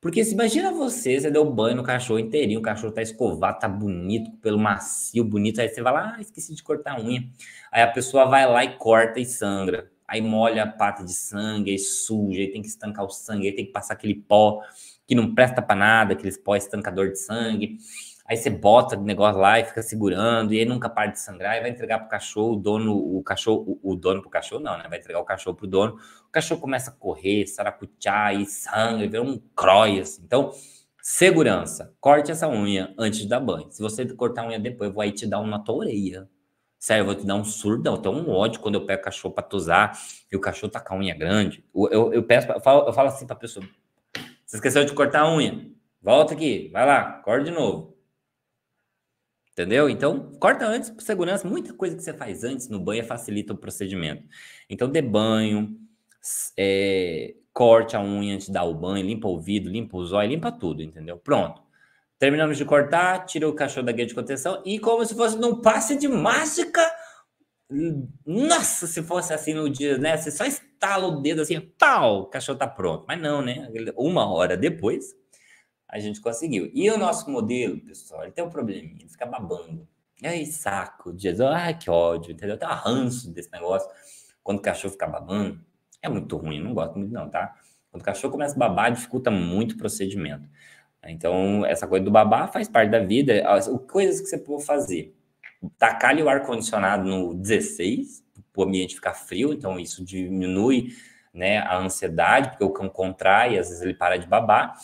Porque se imagina você, você deu banho no cachorro inteirinho, o cachorro tá escovado, tá bonito, pelo macio, bonito, aí você vai lá, ah, esqueci de cortar a unha. Aí a pessoa vai lá e corta e sangra. Aí molha a pata de sangue, aí suja, aí tem que estancar o sangue, aí tem que passar aquele pó que não presta para nada, aqueles pó estancador de sangue. Aí você bota o negócio lá e fica segurando, e aí nunca para de sangrar, e vai entregar pro cachorro, o dono, o cachorro, o, o dono pro cachorro não, né? Vai entregar o cachorro pro dono. O cachorro começa a correr, saracutear e sangue, vira um crói, Assim. Então, segurança. Corte essa unha antes de dar banho. Se você cortar a unha depois, vou aí te dar uma toureia. Sério, eu vou te dar um surdão, eu tenho um ódio quando eu pego cachorro pra tosar e o cachorro tá com a unha grande. Eu, eu, eu peço, eu falo, eu falo assim pra pessoa: você esqueceu de cortar a unha? Volta aqui, vai lá, corta de novo. Entendeu? Então, corta antes por segurança. Muita coisa que você faz antes no banho facilita o procedimento. Então, dê banho, é, corte a unha antes de dar o banho, limpa o ouvido, limpa os olhos, limpa tudo, entendeu? Pronto. Terminamos de cortar, tira o cachorro da guia de contenção e, como se fosse num passe de mágica, nossa, se fosse assim no dia, né? Você só estala o dedo assim, pau, o cachorro tá pronto. Mas não, né? Uma hora depois, a gente conseguiu. E o nosso modelo, pessoal, ele tem um probleminha, ele fica babando. E aí, saco de Jesus, ai, que ódio, entendeu? Tem um ranço desse negócio. Quando o cachorro fica babando, é muito ruim, não gosto muito não, tá? Quando o cachorro começa a babar, dificulta muito o procedimento. Então, essa coisa do babá faz parte da vida, coisas que você pode fazer. Tacar o ar-condicionado no 16, para o ambiente ficar frio, então isso diminui né, a ansiedade, porque o cão contrai, às vezes ele para de babar,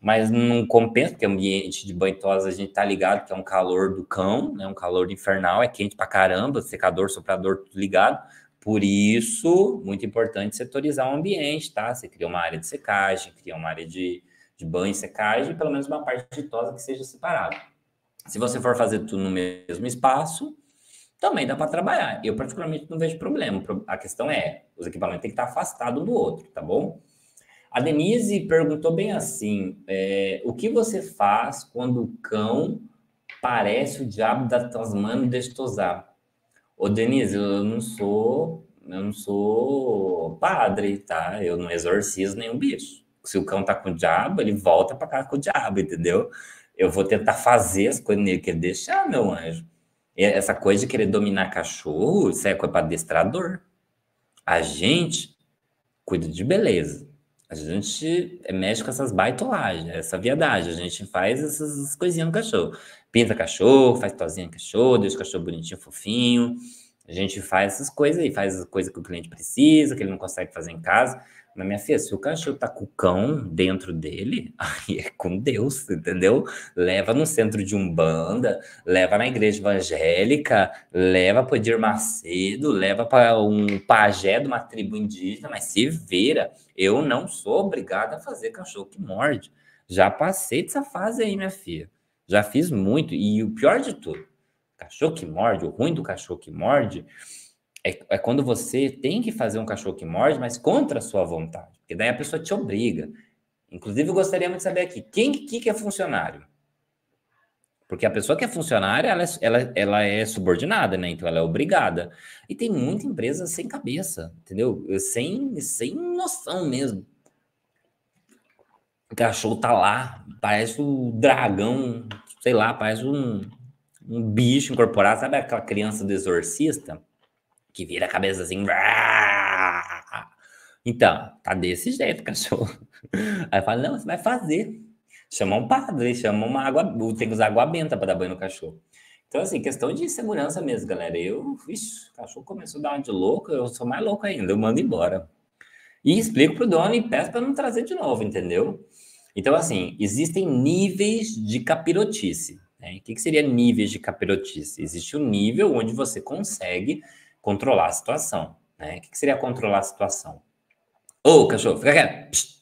mas não compensa, porque ambiente de banhosa a gente tá ligado que é um calor do cão, né, um calor infernal, é quente para caramba, secador, soprador, tudo ligado. Por isso, muito importante setorizar o ambiente, tá? Você cria uma área de secagem, cria uma área de, de banho e secagem, e pelo menos uma parte de tosa que seja separada. Se você for fazer tudo no mesmo espaço, também dá para trabalhar. Eu, particularmente, não vejo problema. A questão é, os equipamentos têm que estar afastados um do outro, tá bom? A Denise perguntou bem assim: é, o que você faz quando o cão parece o diabo da Tasmania destosar? Ô, Denise, eu não sou, eu não sou padre, tá? Eu não exorcizo nenhum bicho se o cão tá com o diabo, ele volta para casa com o diabo, entendeu? Eu vou tentar fazer as coisas nele que ele deixar, meu anjo. E essa coisa de querer dominar cachorro, isso é coisa para adestrador. A gente cuida de beleza. A gente é, mexe com essas baitolagens, essa viadagem. A gente faz essas coisinhas no cachorro. Pinta cachorro, faz tozinha no cachorro, deixa o cachorro bonitinho, fofinho. A gente faz essas coisas aí, faz as coisas que o cliente precisa, que ele não consegue fazer em casa na minha filha, se o cachorro tá com o cão dentro dele, aí é com Deus, entendeu? Leva no centro de Umbanda, leva na igreja evangélica, leva para Edir Macedo, leva para um pajé de uma tribo indígena, mas se vira. Eu não sou obrigada a fazer cachorro que morde. Já passei dessa fase aí, minha filha. Já fiz muito. E o pior de tudo, cachorro que morde, o ruim do cachorro que morde, é, é, quando você tem que fazer um cachorro que morde, mas contra a sua vontade. Porque daí a pessoa te obriga. Inclusive, eu gostaria muito de saber aqui, quem que, é funcionário? Porque a pessoa que é funcionária, ela é, ela, ela é subordinada, né? Então, ela é obrigada. E tem muita empresa sem cabeça, entendeu? Sem, sem noção mesmo. O cachorro tá lá, parece um dragão, sei lá, parece um, um bicho incorporado. Sabe aquela criança do exorcista? que vira a cabeça assim. Então, tá desse jeito, cachorro. Aí fala, não, você vai fazer. Chama um padre, chama uma água, tem que usar água benta para dar banho no cachorro. Então, assim, questão de segurança mesmo, galera. Eu, ixi, o cachorro começou a dar uma de louco, eu sou mais louco ainda, eu mando embora. E explico pro dono e peço para não trazer de novo, entendeu? Então, assim, existem níveis de capirotice. Né? O que, que seria níveis de capirotice? Existe um nível onde você consegue controlar a situação, né? O que, seria controlar a situação? Ô, oh, cachorro, fica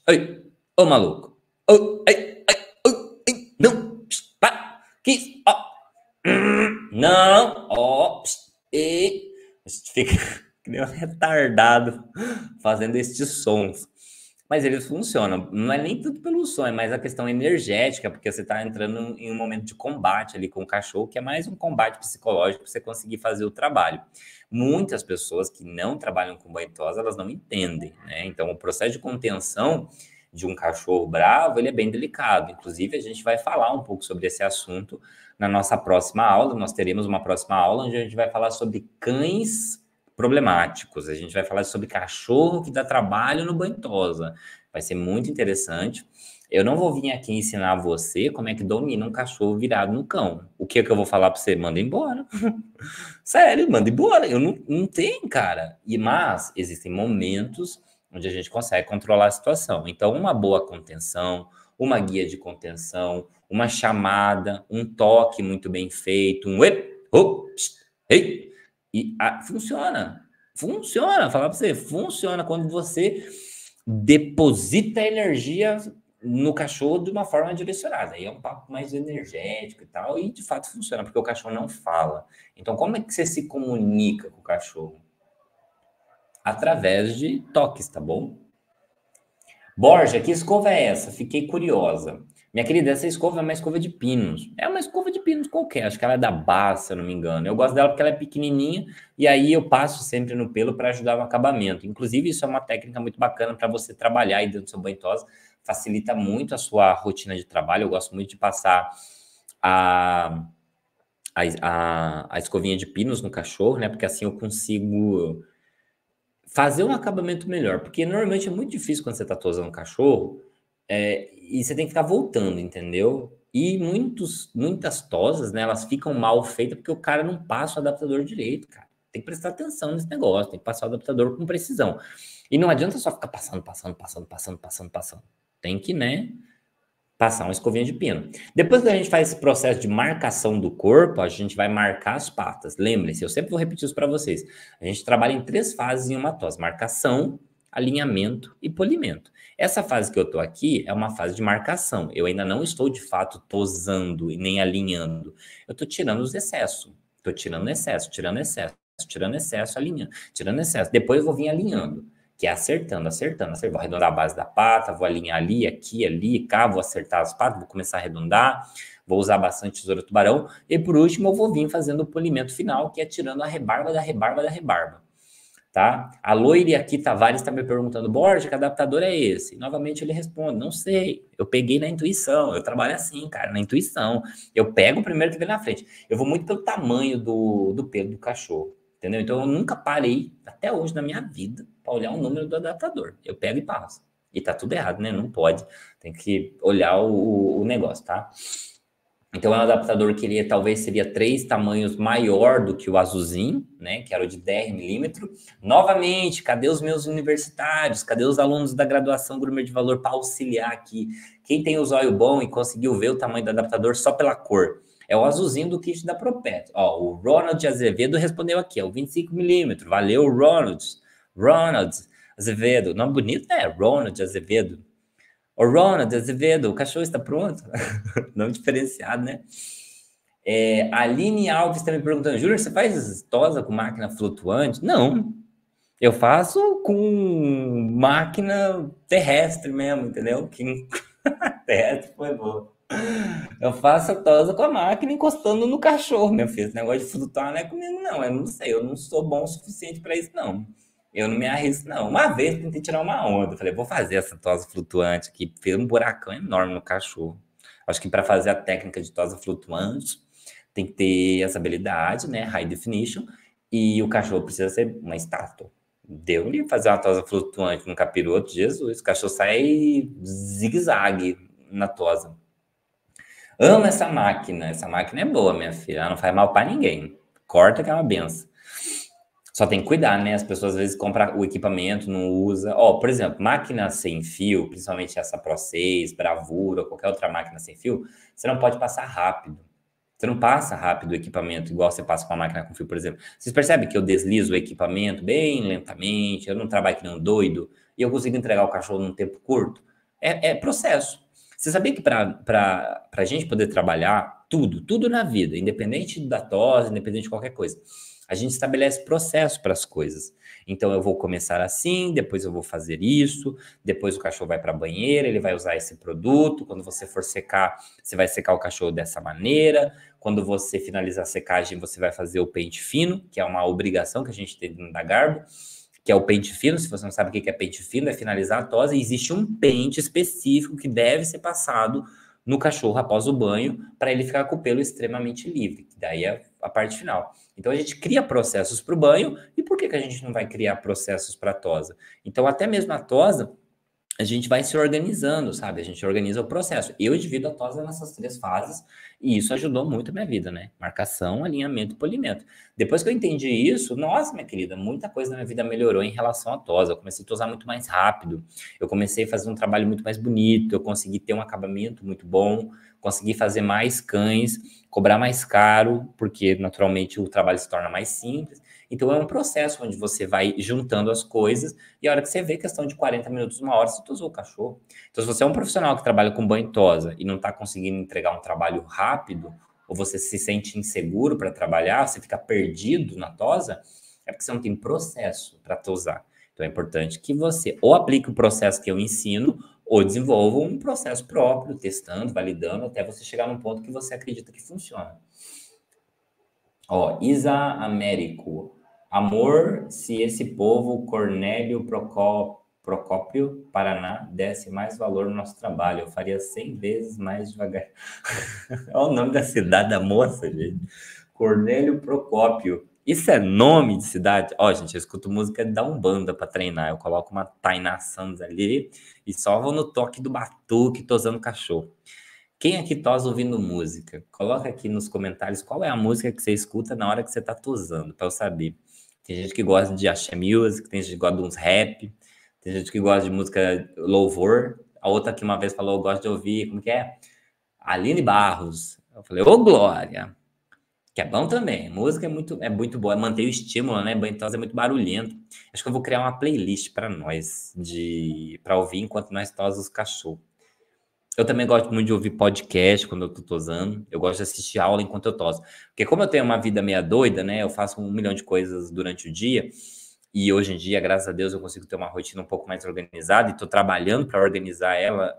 quieto. ô, oh, maluco. Ô, ai, ai, ai, não. Psh, pá, que, ó. Não, ó, psh, e. A gente fica que nem um retardado fazendo estes sons. Mas eles funcionam. Não é nem tanto pelo som, é mais a questão energética, porque você está entrando em um momento de combate ali com o cachorro, que é mais um combate psicológico para você conseguir fazer o trabalho. Muitas pessoas que não trabalham com banitosa, elas não entendem, né? Então, o processo de contenção de um cachorro bravo, ele é bem delicado. Inclusive, a gente vai falar um pouco sobre esse assunto na nossa próxima aula. Nós teremos uma próxima aula onde a gente vai falar sobre cães problemáticos. A gente vai falar sobre cachorro que dá trabalho no banitosa. Vai ser muito interessante. Eu não vou vir aqui ensinar você como é que domina um cachorro virado no cão. O que é que eu vou falar para você? Manda embora. Sério, manda embora. Eu não, não tenho, cara. E mas existem momentos onde a gente consegue controlar a situação. Então, uma boa contenção, uma guia de contenção, uma chamada, um toque muito bem feito, um ep, op, ei, e a, funciona. Funciona, falar para você, funciona quando você deposita energia no cachorro de uma forma direcionada. Aí é um papo mais energético e tal, e de fato funciona, porque o cachorro não fala. Então, como é que você se comunica com o cachorro? Através de toques, tá bom? Borja, que escova é essa? Fiquei curiosa. Minha querida, essa escova é uma escova de pinos. É uma escova de pinos qualquer, acho que ela é da Bá, se eu não me engano. Eu gosto dela porque ela é pequenininha e aí eu passo sempre no pelo para ajudar no acabamento. Inclusive, isso é uma técnica muito bacana para você trabalhar aí dentro do seu banho tosa facilita muito a sua rotina de trabalho. Eu gosto muito de passar a, a, a, a escovinha de pinos no cachorro, né? Porque assim eu consigo fazer um acabamento melhor. Porque normalmente é muito difícil quando você está tosando um cachorro é, e você tem que ficar voltando, entendeu? E muitos, muitas tosas, né, elas ficam mal feitas porque o cara não passa o adaptador direito, cara. Tem que prestar atenção nesse negócio, tem que passar o adaptador com precisão. E não adianta só ficar passando, passando, passando, passando, passando, passando. Tem que, né, passar uma escovinha de pino. Depois que a gente faz esse processo de marcação do corpo, a gente vai marcar as patas. Lembrem-se, eu sempre vou repetir isso para vocês. A gente trabalha em três fases em uma tos: marcação, alinhamento e polimento. Essa fase que eu estou aqui é uma fase de marcação. Eu ainda não estou de fato tosando e nem alinhando. Eu estou tirando os excessos. Estou tirando excesso, tirando excesso, tirando excesso, alinhando, tirando excesso. Depois eu vou vir alinhando que é acertando, acertando, acertando. Vou arredondar a base da pata, vou alinhar ali, aqui, ali, cá, vou acertar as patas, vou começar a arredondar, vou usar bastante tesoura tubarão. E por último, eu vou vir fazendo o polimento final, que é tirando a rebarba da rebarba da rebarba. Tá? A Loire aqui Tavares está me perguntando, Borja, que adaptador é esse? E, novamente ele responde, não sei, eu peguei na intuição, eu trabalho assim, cara, na intuição. Eu pego o primeiro que vem na frente. Eu vou muito pelo tamanho do, do pelo do cachorro. Entendeu? Então eu nunca parei, até hoje na minha vida, para olhar o número do adaptador. Eu pego e passo. E tá tudo errado, né? Não pode. Tem que olhar o, o negócio, tá? Então é um adaptador que ele é, talvez seria três tamanhos maior do que o azulzinho, né? Que era o de 10 milímetros. Novamente, cadê os meus universitários? Cadê os alunos da graduação Grumer de Valor para auxiliar aqui? Quem tem o zóio bom e conseguiu ver o tamanho do adaptador só pela cor? É o azulzinho do kit da Propet. Ó, o Ronald Azevedo respondeu aqui, é o 25mm. Valeu, Ronald. Ronald Azevedo. Nome bonito, né? Ronald Azevedo. O Ronald Azevedo, o cachorro está pronto. Nome diferenciado, né? É, Aline Alves também tá perguntando: Júlio, você faz tosa com máquina flutuante? Não. Eu faço com máquina terrestre mesmo, entendeu? Que... terrestre foi boa. Eu faço tosa com a máquina encostando no cachorro, meu filho. Esse negócio de flutuar tá não é comigo, não. Eu não sei, eu não sou bom o suficiente para isso, não. Eu não me arrisco, não. Uma vez tentei tirar uma onda. Falei, vou fazer essa tosa flutuante aqui. Fez um buracão enorme no cachorro. Acho que para fazer a técnica de tosa flutuante, tem que ter essa habilidade, né? High definition. E o cachorro precisa ser uma estátua. Deu-lhe fazer uma tosa flutuante no capiroto, Jesus. O cachorro sai zigue-zague na tosa. Ama essa máquina. Essa máquina é boa, minha filha. Ela não faz mal para ninguém. Corta que é uma benção. Só tem que cuidar, né? As pessoas às vezes compram o equipamento, não usa. Ó, oh, por exemplo, máquina sem fio, principalmente essa Pro 6, Bravura, qualquer outra máquina sem fio, você não pode passar rápido. Você não passa rápido o equipamento, igual você passa com a máquina com fio, por exemplo. Vocês percebem que eu deslizo o equipamento bem lentamente, eu não trabalho que nem um doido, e eu consigo entregar o cachorro num tempo curto? É, é processo. Você sabia que para a gente poder trabalhar tudo, tudo na vida, independente da tosse independente de qualquer coisa, a gente estabelece processo para as coisas. Então eu vou começar assim, depois eu vou fazer isso, depois o cachorro vai para a banheira, ele vai usar esse produto, quando você for secar, você vai secar o cachorro dessa maneira, quando você finalizar a secagem, você vai fazer o pente fino, que é uma obrigação que a gente tem dentro da Garbo que é o pente fino. Se você não sabe o que é pente fino, é finalizar a tosa. E existe um pente específico que deve ser passado no cachorro após o banho para ele ficar com o pelo extremamente livre. Daí é a parte final. Então a gente cria processos para o banho e por que, que a gente não vai criar processos para a tosa? Então até mesmo a tosa a gente vai se organizando, sabe? A gente organiza o processo. Eu divido a tosa nessas três fases e isso ajudou muito a minha vida, né? Marcação, alinhamento, polimento. Depois que eu entendi isso, nossa, minha querida, muita coisa na minha vida melhorou em relação à tosa. Eu comecei a tosar muito mais rápido, eu comecei a fazer um trabalho muito mais bonito, eu consegui ter um acabamento muito bom, consegui fazer mais cães, cobrar mais caro, porque naturalmente o trabalho se torna mais simples. Então é um processo onde você vai juntando as coisas e a hora que você vê questão de 40 minutos, uma hora, você tosou o cachorro. Então, se você é um profissional que trabalha com banho tosa e não está conseguindo entregar um trabalho rápido, ou você se sente inseguro para trabalhar, você fica perdido na tosa, é porque você não tem processo para tosar. Então é importante que você ou aplique o processo que eu ensino, ou desenvolva um processo próprio, testando, validando, até você chegar num ponto que você acredita que funciona. Ó, Isa Américo. Amor, se esse povo, Cornélio Procó, Procópio, Paraná, desse mais valor no nosso trabalho, eu faria 100 vezes mais devagar. Olha o nome da cidade da moça, gente. Cornélio Procópio. Isso é nome de cidade? Ó, gente, eu escuto música da Umbanda para treinar. Eu coloco uma Tainá Santos ali e só vou no toque do batuque, tosando cachorro. Quem aqui tosa ouvindo música? Coloca aqui nos comentários qual é a música que você escuta na hora que você tá tosando, para eu saber. Tem gente que gosta de axé music, tem gente que gosta de uns rap, tem gente que gosta de música louvor. A outra que uma vez falou, eu gosto de ouvir, como que é? Aline Barros. Eu falei, ô Glória! Que é bom também. Música é muito, é muito boa, mantém o estímulo, né? Banhosa então, é muito barulhento. Acho que eu vou criar uma playlist para nós, de para ouvir enquanto nós tosamos os cachorros. Eu também gosto muito de ouvir podcast quando eu tô tosando. Eu gosto de assistir aula enquanto eu tosso. Porque como eu tenho uma vida meia doida, né? Eu faço um milhão de coisas durante o dia. E hoje em dia, graças a Deus, eu consigo ter uma rotina um pouco mais organizada e estou trabalhando para organizar ela,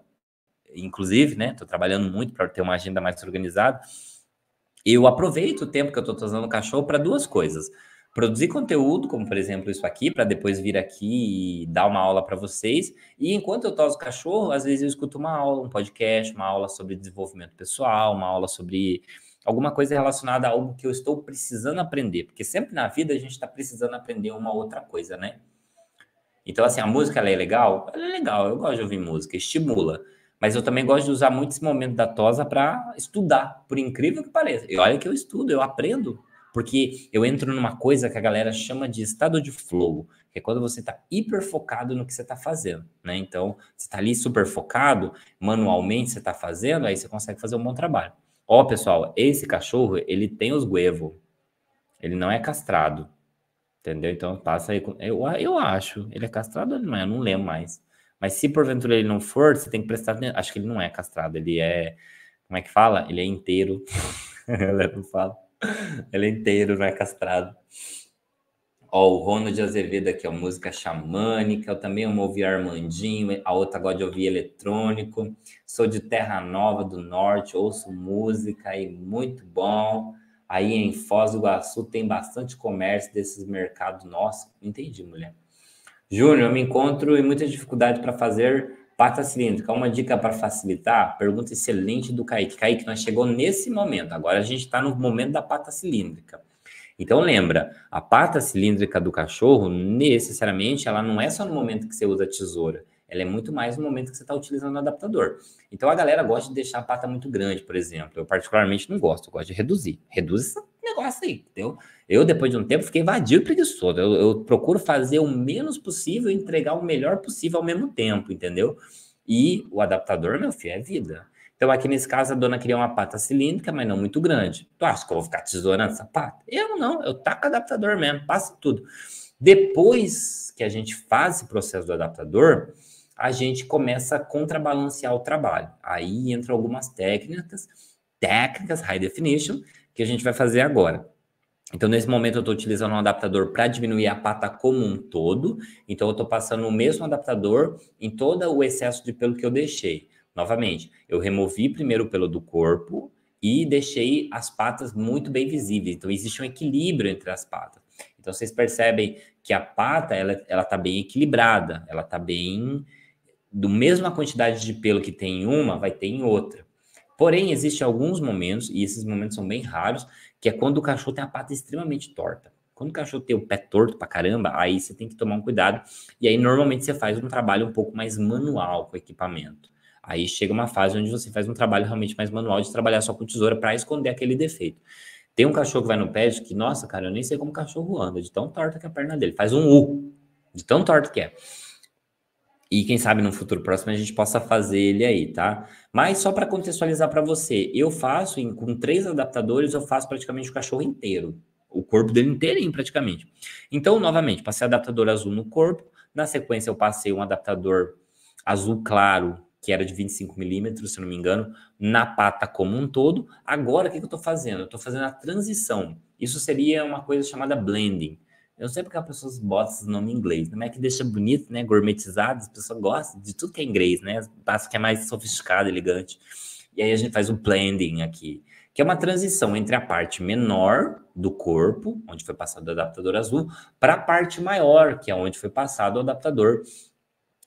inclusive, né? Estou trabalhando muito para ter uma agenda mais organizada. Eu aproveito o tempo que eu estou tosando o cachorro para duas coisas produzir conteúdo, como por exemplo isso aqui, para depois vir aqui e dar uma aula para vocês. E enquanto eu toso cachorro, às vezes eu escuto uma aula, um podcast, uma aula sobre desenvolvimento pessoal, uma aula sobre alguma coisa relacionada a algo que eu estou precisando aprender, porque sempre na vida a gente está precisando aprender uma outra coisa, né? Então, assim, a música ela é legal? Ela é legal, eu gosto de ouvir música, estimula. Mas eu também gosto de usar muito esse momento da tosa para estudar, por incrível que pareça. E olha que eu estudo, eu aprendo porque eu entro numa coisa que a galera chama de estado de flow, que é quando você está hiper focado no que você está fazendo, né? Então, você está ali super focado, manualmente você está fazendo, aí você consegue fazer um bom trabalho. Ó, pessoal, esse cachorro, ele tem os guevos, ele não é castrado, entendeu? Então, passa aí, com... eu, eu acho, ele é castrado ou não é? Eu não lembro mais. Mas se porventura ele não for, você tem que prestar atenção. Acho que ele não é castrado, ele é. Como é que fala? Ele é inteiro. não fala. Ele é inteiro, não é castrado. Ó, o Ronald de Azevedo aqui, ó, música xamânica. Eu também amo ouvir Armandinho, a outra gosta de ouvir eletrônico. Sou de Terra Nova do Norte, ouço música e muito bom. Aí em Foz do Iguaçu tem bastante comércio desses mercados nossos. Entendi, mulher. Júnior, eu me encontro em muita dificuldade para fazer Pata cilíndrica, uma dica para facilitar? Pergunta excelente do Kaique. Kaique, nós chegou nesse momento, agora a gente está no momento da pata cilíndrica. Então lembra, a pata cilíndrica do cachorro, necessariamente, ela não é só no momento que você usa a tesoura, ela é muito mais no momento que você está utilizando o adaptador. Então a galera gosta de deixar a pata muito grande, por exemplo. Eu particularmente não gosto, eu gosto de reduzir. Reduz essa negócio aí, entendeu? Eu, depois de um tempo, fiquei vadio e preguiçoso. Eu, eu procuro fazer o menos possível e entregar o melhor possível ao mesmo tempo, entendeu? E o adaptador, meu filho, é vida. Então, aqui nesse caso, a dona queria uma pata cilíndrica, mas não muito grande. Tu acha que eu vou ficar tesourando essa pata? Eu não, eu taco adaptador mesmo, passo tudo. Depois que a gente faz esse processo do adaptador, a gente começa a contrabalancear o trabalho. Aí entram algumas técnicas, técnicas high definition, que a gente vai fazer agora. Então, nesse momento, eu estou utilizando um adaptador para diminuir a pata como um todo. Então, eu estou passando o mesmo adaptador em todo o excesso de pelo que eu deixei. Novamente, eu removi primeiro o pelo do corpo e deixei as patas muito bem visíveis. Então, existe um equilíbrio entre as patas. Então, vocês percebem que a pata, ela, ela tá bem equilibrada. Ela tá bem... Do mesma quantidade de pelo que tem em uma, vai ter em outra. Porém, existem alguns momentos, e esses momentos são bem raros, que é quando o cachorro tem a pata extremamente torta. Quando o cachorro tem o pé torto pra caramba, aí você tem que tomar um cuidado. E aí, normalmente, você faz um trabalho um pouco mais manual com o equipamento. Aí chega uma fase onde você faz um trabalho realmente mais manual de trabalhar só com tesoura para esconder aquele defeito. Tem um cachorro que vai no pé que, nossa, cara, eu nem sei como o cachorro anda, de tão torta que é a perna dele. Faz um U, de tão torto que é. E quem sabe no futuro próximo a gente possa fazer ele aí, tá? Mas só para contextualizar para você, eu faço em, com três adaptadores, eu faço praticamente o cachorro inteiro, o corpo dele inteiro, praticamente. Então, novamente, passei adaptador azul no corpo, na sequência eu passei um adaptador azul claro, que era de 25 milímetros, se não me engano, na pata como um todo. Agora, o que, que eu estou fazendo? Eu estou fazendo a transição. Isso seria uma coisa chamada blending eu sempre que as pessoas botam esse nome em inglês, não é que deixa bonito, né? Gourmetizado, as pessoas gostam de tudo que é inglês, né? Passa que é mais sofisticado, elegante. E aí a gente faz o blending aqui, que é uma transição entre a parte menor do corpo, onde foi passado o adaptador azul, para a parte maior, que é onde foi passado o adaptador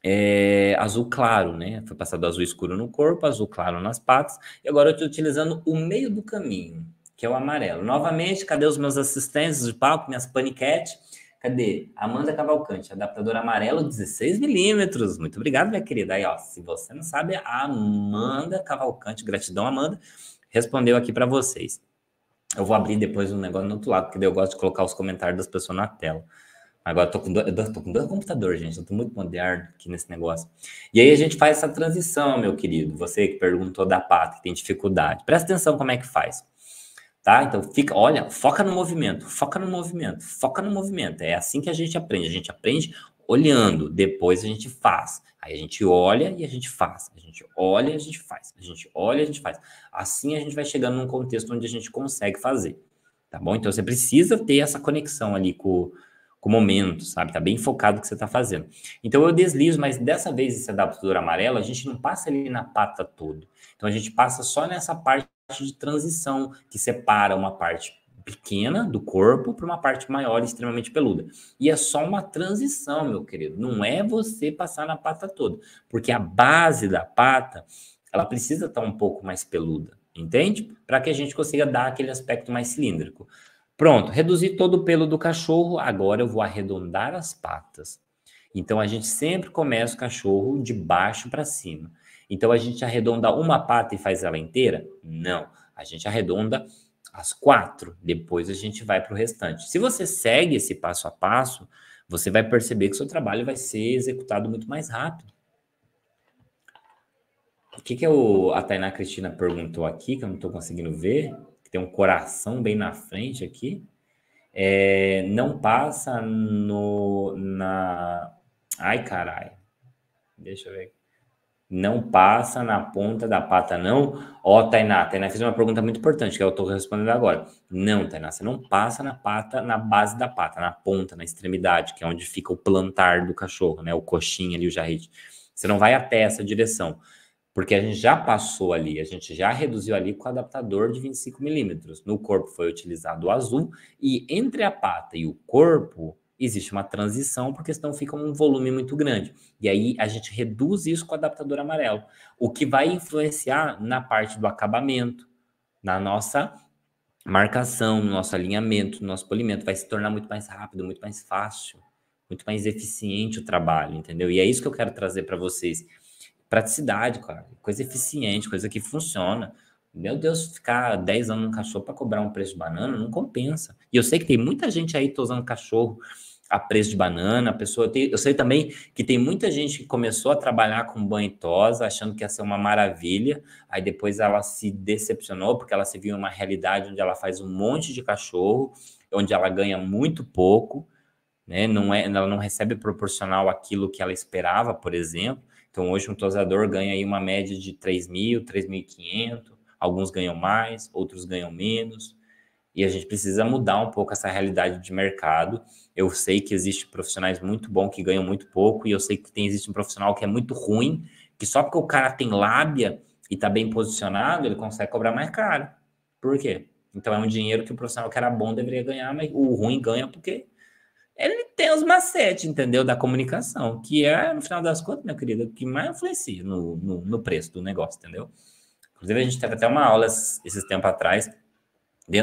é, azul claro, né? Foi passado azul escuro no corpo, azul claro nas patas, e agora eu estou utilizando o meio do caminho, que é o amarelo. Novamente, cadê os meus assistentes de palco, minhas paniquete? Cadê? Amanda Cavalcante, adaptador amarelo 16 milímetros. Muito obrigado, minha querida. Aí, ó, se você não sabe, a Amanda Cavalcante, gratidão, Amanda, respondeu aqui para vocês. Eu vou abrir depois um negócio no outro lado, porque eu gosto de colocar os comentários das pessoas na tela. Agora eu tô com dois, eu tô com dois computadores, gente. Eu tô muito moderno aqui nesse negócio. E aí a gente faz essa transição, meu querido. Você que perguntou da pata, que tem dificuldade. Presta atenção como é que faz tá? Então fica, olha, foca no movimento, foca no movimento, foca no movimento. É assim que a gente aprende, a gente aprende olhando, depois a gente faz. Aí a gente olha e a gente faz, a gente olha e a gente faz, a gente olha e a gente faz. Assim a gente vai chegando num contexto onde a gente consegue fazer, tá bom? Então você precisa ter essa conexão ali com, com o momento, sabe? Tá bem focado no que você tá fazendo. Então eu deslizo, mas dessa vez esse adaptador amarelo, a gente não passa ali na pata todo. Então a gente passa só nessa parte de transição que separa uma parte pequena do corpo para uma parte maior extremamente peluda. E é só uma transição, meu querido. Não é você passar na pata toda, porque a base da pata, ela precisa estar tá um pouco mais peluda, entende? Para que a gente consiga dar aquele aspecto mais cilíndrico. Pronto, reduzi todo o pelo do cachorro, agora eu vou arredondar as patas. Então a gente sempre começa o cachorro de baixo para cima. Então a gente arredonda uma pata e faz ela inteira? Não. A gente arredonda as quatro, depois a gente vai para o restante. Se você segue esse passo a passo, você vai perceber que seu trabalho vai ser executado muito mais rápido. O que, que o, a Tainá Cristina perguntou aqui, que eu não estou conseguindo ver, que tem um coração bem na frente aqui. É, não passa no na ai carai deixa eu ver não passa na ponta da pata, não. Ó, oh, Tainá, Tainá fez uma pergunta muito importante que eu estou respondendo agora. Não, Tainá, você não passa na pata, na base da pata, na ponta, na extremidade, que é onde fica o plantar do cachorro, né? O coxinha ali, o jarrete. Você não vai até essa direção, porque a gente já passou ali, a gente já reduziu ali com o adaptador de 25 milímetros. No corpo foi utilizado o azul e entre a pata e o corpo existe uma transição, porque senão fica um volume muito grande. E aí a gente reduz isso com o adaptador amarelo, o que vai influenciar na parte do acabamento, na nossa marcação, no nosso alinhamento, no nosso polimento. Vai se tornar muito mais rápido, muito mais fácil, muito mais eficiente o trabalho, entendeu? E é isso que eu quero trazer para vocês. Praticidade, cara, coisa eficiente, coisa que funciona. Meu Deus, ficar 10 anos no cachorro para cobrar um preço de banana não compensa. E eu sei que tem muita gente aí tosando tá cachorro a preço de banana, a pessoa tem, eu sei também que tem muita gente que começou a trabalhar com banho e tosa, achando que ia ser uma maravilha, aí depois ela se decepcionou porque ela se viu em uma realidade onde ela faz um monte de cachorro, onde ela ganha muito pouco, né? Não é, ela não recebe proporcional aquilo que ela esperava, por exemplo. Então hoje um tosador ganha aí uma média de 3 mil, 3.500, Alguns ganham mais, outros ganham menos. E a gente precisa mudar um pouco essa realidade de mercado. Eu sei que existe profissionais muito bons que ganham muito pouco, e eu sei que tem, existe um profissional que é muito ruim, que só porque o cara tem lábia e está bem posicionado, ele consegue cobrar mais caro. Por quê? Então é um dinheiro que o profissional que era bom deveria ganhar, mas o ruim ganha porque ele tem os macetes, entendeu? Da comunicação, que é, no final das contas, meu querido, o que mais influencia no, no, no preço do negócio, entendeu? Inclusive, a gente teve até uma aula esses tempos atrás.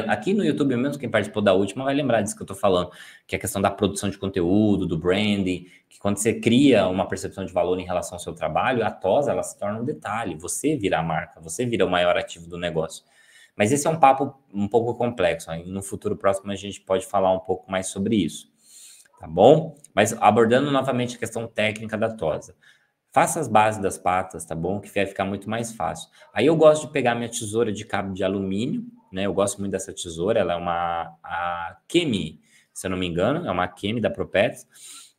Aqui no YouTube, mesmo quem participou da última vai lembrar disso que eu estou falando, que é a questão da produção de conteúdo, do branding, que quando você cria uma percepção de valor em relação ao seu trabalho, a tosa ela se torna um detalhe, você vira a marca, você vira o maior ativo do negócio. Mas esse é um papo um pouco complexo, no futuro próximo a gente pode falar um pouco mais sobre isso, tá bom? Mas abordando novamente a questão técnica da tosa. Faça as bases das patas, tá bom? Que vai ficar muito mais fácil. Aí eu gosto de pegar minha tesoura de cabo de alumínio, né? Eu gosto muito dessa tesoura, ela é uma a Kemi, se eu não me engano, é uma Kemi da Propetis.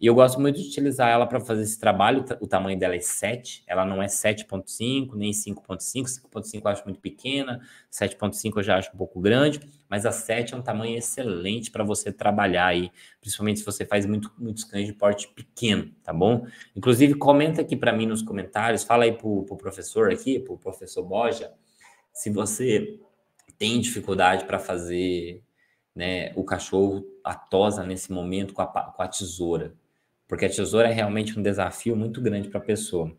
E eu gosto muito de utilizar ela para fazer esse trabalho. O tamanho dela é 7, ela não é 7,5, nem 5,5. 5,5 eu acho muito pequena, 7,5 eu já acho um pouco grande, mas a 7 é um tamanho excelente para você trabalhar aí, principalmente se você faz muito, muitos cães de porte pequeno, tá bom? Inclusive, comenta aqui para mim nos comentários, fala aí para o pro professor aqui, para o professor Boja, se você tem dificuldade para fazer. Né, o cachorro atosa nesse momento com a, com a tesoura, porque a tesoura é realmente um desafio muito grande para a pessoa.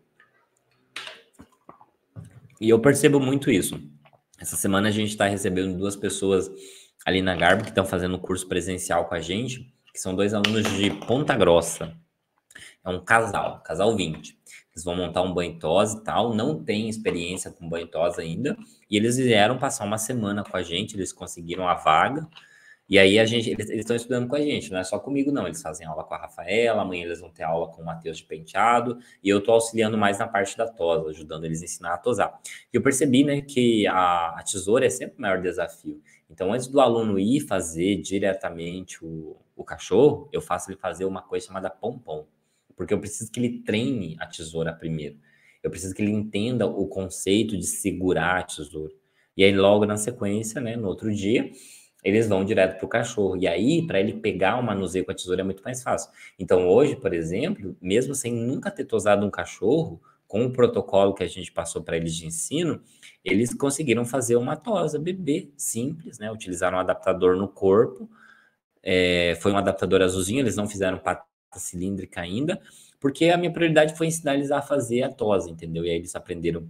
E eu percebo muito isso. Essa semana a gente está recebendo duas pessoas ali na Garbo que estão fazendo curso presencial com a gente, que são dois alunos de Ponta Grossa. É um casal, casal 20. Eles vão montar um banho e tal, não tem experiência com banho ainda, e eles vieram passar uma semana com a gente, eles conseguiram a vaga, e aí a gente, eles estão estudando com a gente, não é só comigo, não. Eles fazem aula com a Rafaela, amanhã eles vão ter aula com o Matheus de Penteado, e eu estou auxiliando mais na parte da tosa, ajudando eles a ensinar a tosar. E eu percebi, né, que a, a tesoura é sempre o maior desafio. Então, antes do aluno ir fazer diretamente o, o cachorro, eu faço ele fazer uma coisa chamada pompom, porque eu preciso que ele treine a tesoura primeiro. Eu preciso que ele entenda o conceito de segurar a tesoura. E aí, logo na sequência, né, no outro dia, eles vão direto para o cachorro. E aí, para ele pegar o manuseio com a tesoura é muito mais fácil. Então, hoje, por exemplo, mesmo sem nunca ter tosado um cachorro, com o protocolo que a gente passou para eles de ensino, eles conseguiram fazer uma tosa bebê simples, né? Utilizaram um adaptador no corpo, é, foi um adaptador azulzinho, eles não fizeram pata cilíndrica ainda, porque a minha prioridade foi ensinar eles a fazer a tosa, entendeu? E aí eles aprenderam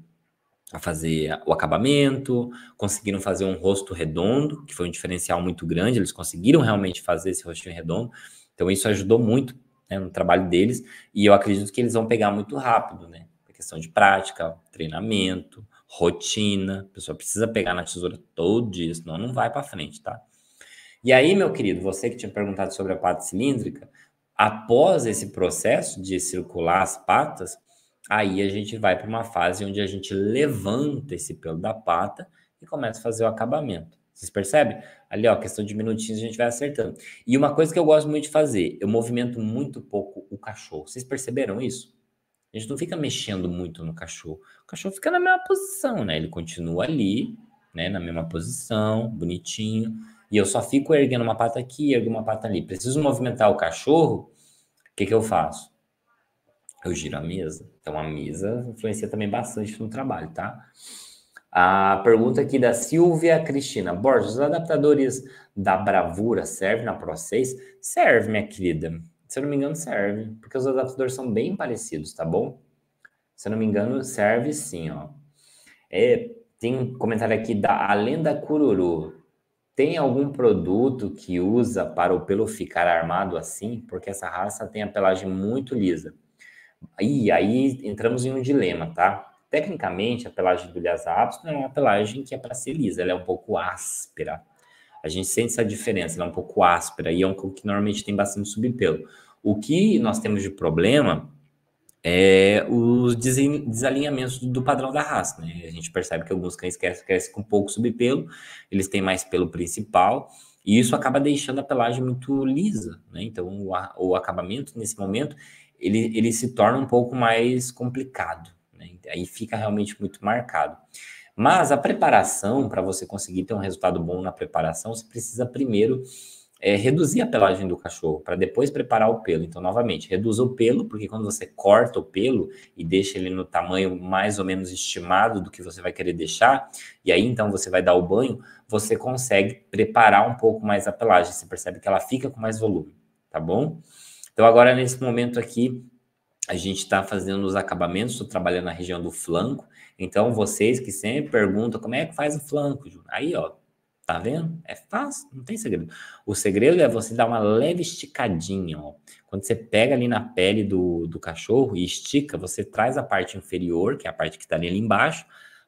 a fazer o acabamento, conseguiram fazer um rosto redondo, que foi um diferencial muito grande, eles conseguiram realmente fazer esse rostinho redondo, então isso ajudou muito né, no trabalho deles, e eu acredito que eles vão pegar muito rápido, né? A questão de prática, treinamento, rotina, a pessoa precisa pegar na tesoura todo dia, senão não vai para frente, tá? E aí, meu querido, você que tinha perguntado sobre a pata cilíndrica, após esse processo de circular as patas, Aí a gente vai para uma fase onde a gente levanta esse pelo da pata e começa a fazer o acabamento. Vocês percebem? Ali, ó, questão de minutinhos, a gente vai acertando. E uma coisa que eu gosto muito de fazer, eu movimento muito pouco o cachorro. Vocês perceberam isso? A gente não fica mexendo muito no cachorro. O cachorro fica na mesma posição, né? Ele continua ali, né? Na mesma posição, bonitinho. E eu só fico erguendo uma pata aqui, erguendo uma pata ali. Preciso movimentar o cachorro, o que, que eu faço? Eu giro a mesa. Então, a mesa influencia também bastante no trabalho, tá? A pergunta aqui da Silvia Cristina. Borges, os adaptadores da bravura servem na Pro 6? Serve, minha querida. Se eu não me engano, serve. Porque os adaptadores são bem parecidos, tá bom? Se eu não me engano, serve sim, ó. É, tem um comentário aqui da Além da Cururu. Tem algum produto que usa para o pelo ficar armado assim? Porque essa raça tem a pelagem muito lisa. E aí entramos em um dilema, tá? Tecnicamente, a pelagem do Lhasa não é uma pelagem que é para ser lisa, ela é um pouco áspera. A gente sente essa diferença, ela é um pouco áspera e é um que normalmente tem bastante subpelo. O que nós temos de problema é os desalinhamentos do padrão da raça, né? A gente percebe que alguns cães crescem com pouco subpelo, eles têm mais pelo principal, e isso acaba deixando a pelagem muito lisa, né? Então, o, o acabamento nesse momento ele, ele se torna um pouco mais complicado, né? aí fica realmente muito marcado. Mas a preparação, para você conseguir ter um resultado bom na preparação, você precisa primeiro é, reduzir a pelagem do cachorro, para depois preparar o pelo. Então, novamente, reduza o pelo, porque quando você corta o pelo e deixa ele no tamanho mais ou menos estimado do que você vai querer deixar, e aí então você vai dar o banho, você consegue preparar um pouco mais a pelagem. Você percebe que ela fica com mais volume, tá bom? Então, agora, nesse momento aqui, a gente está fazendo os acabamentos, estou trabalhando na região do flanco. Então, vocês que sempre perguntam como é que faz o flanco, Aí, ó, tá vendo? É fácil, não tem segredo. O segredo é você dar uma leve esticadinha, ó. Quando você pega ali na pele do, do cachorro e estica, você traz a parte inferior, que é a parte que está ali embaixo,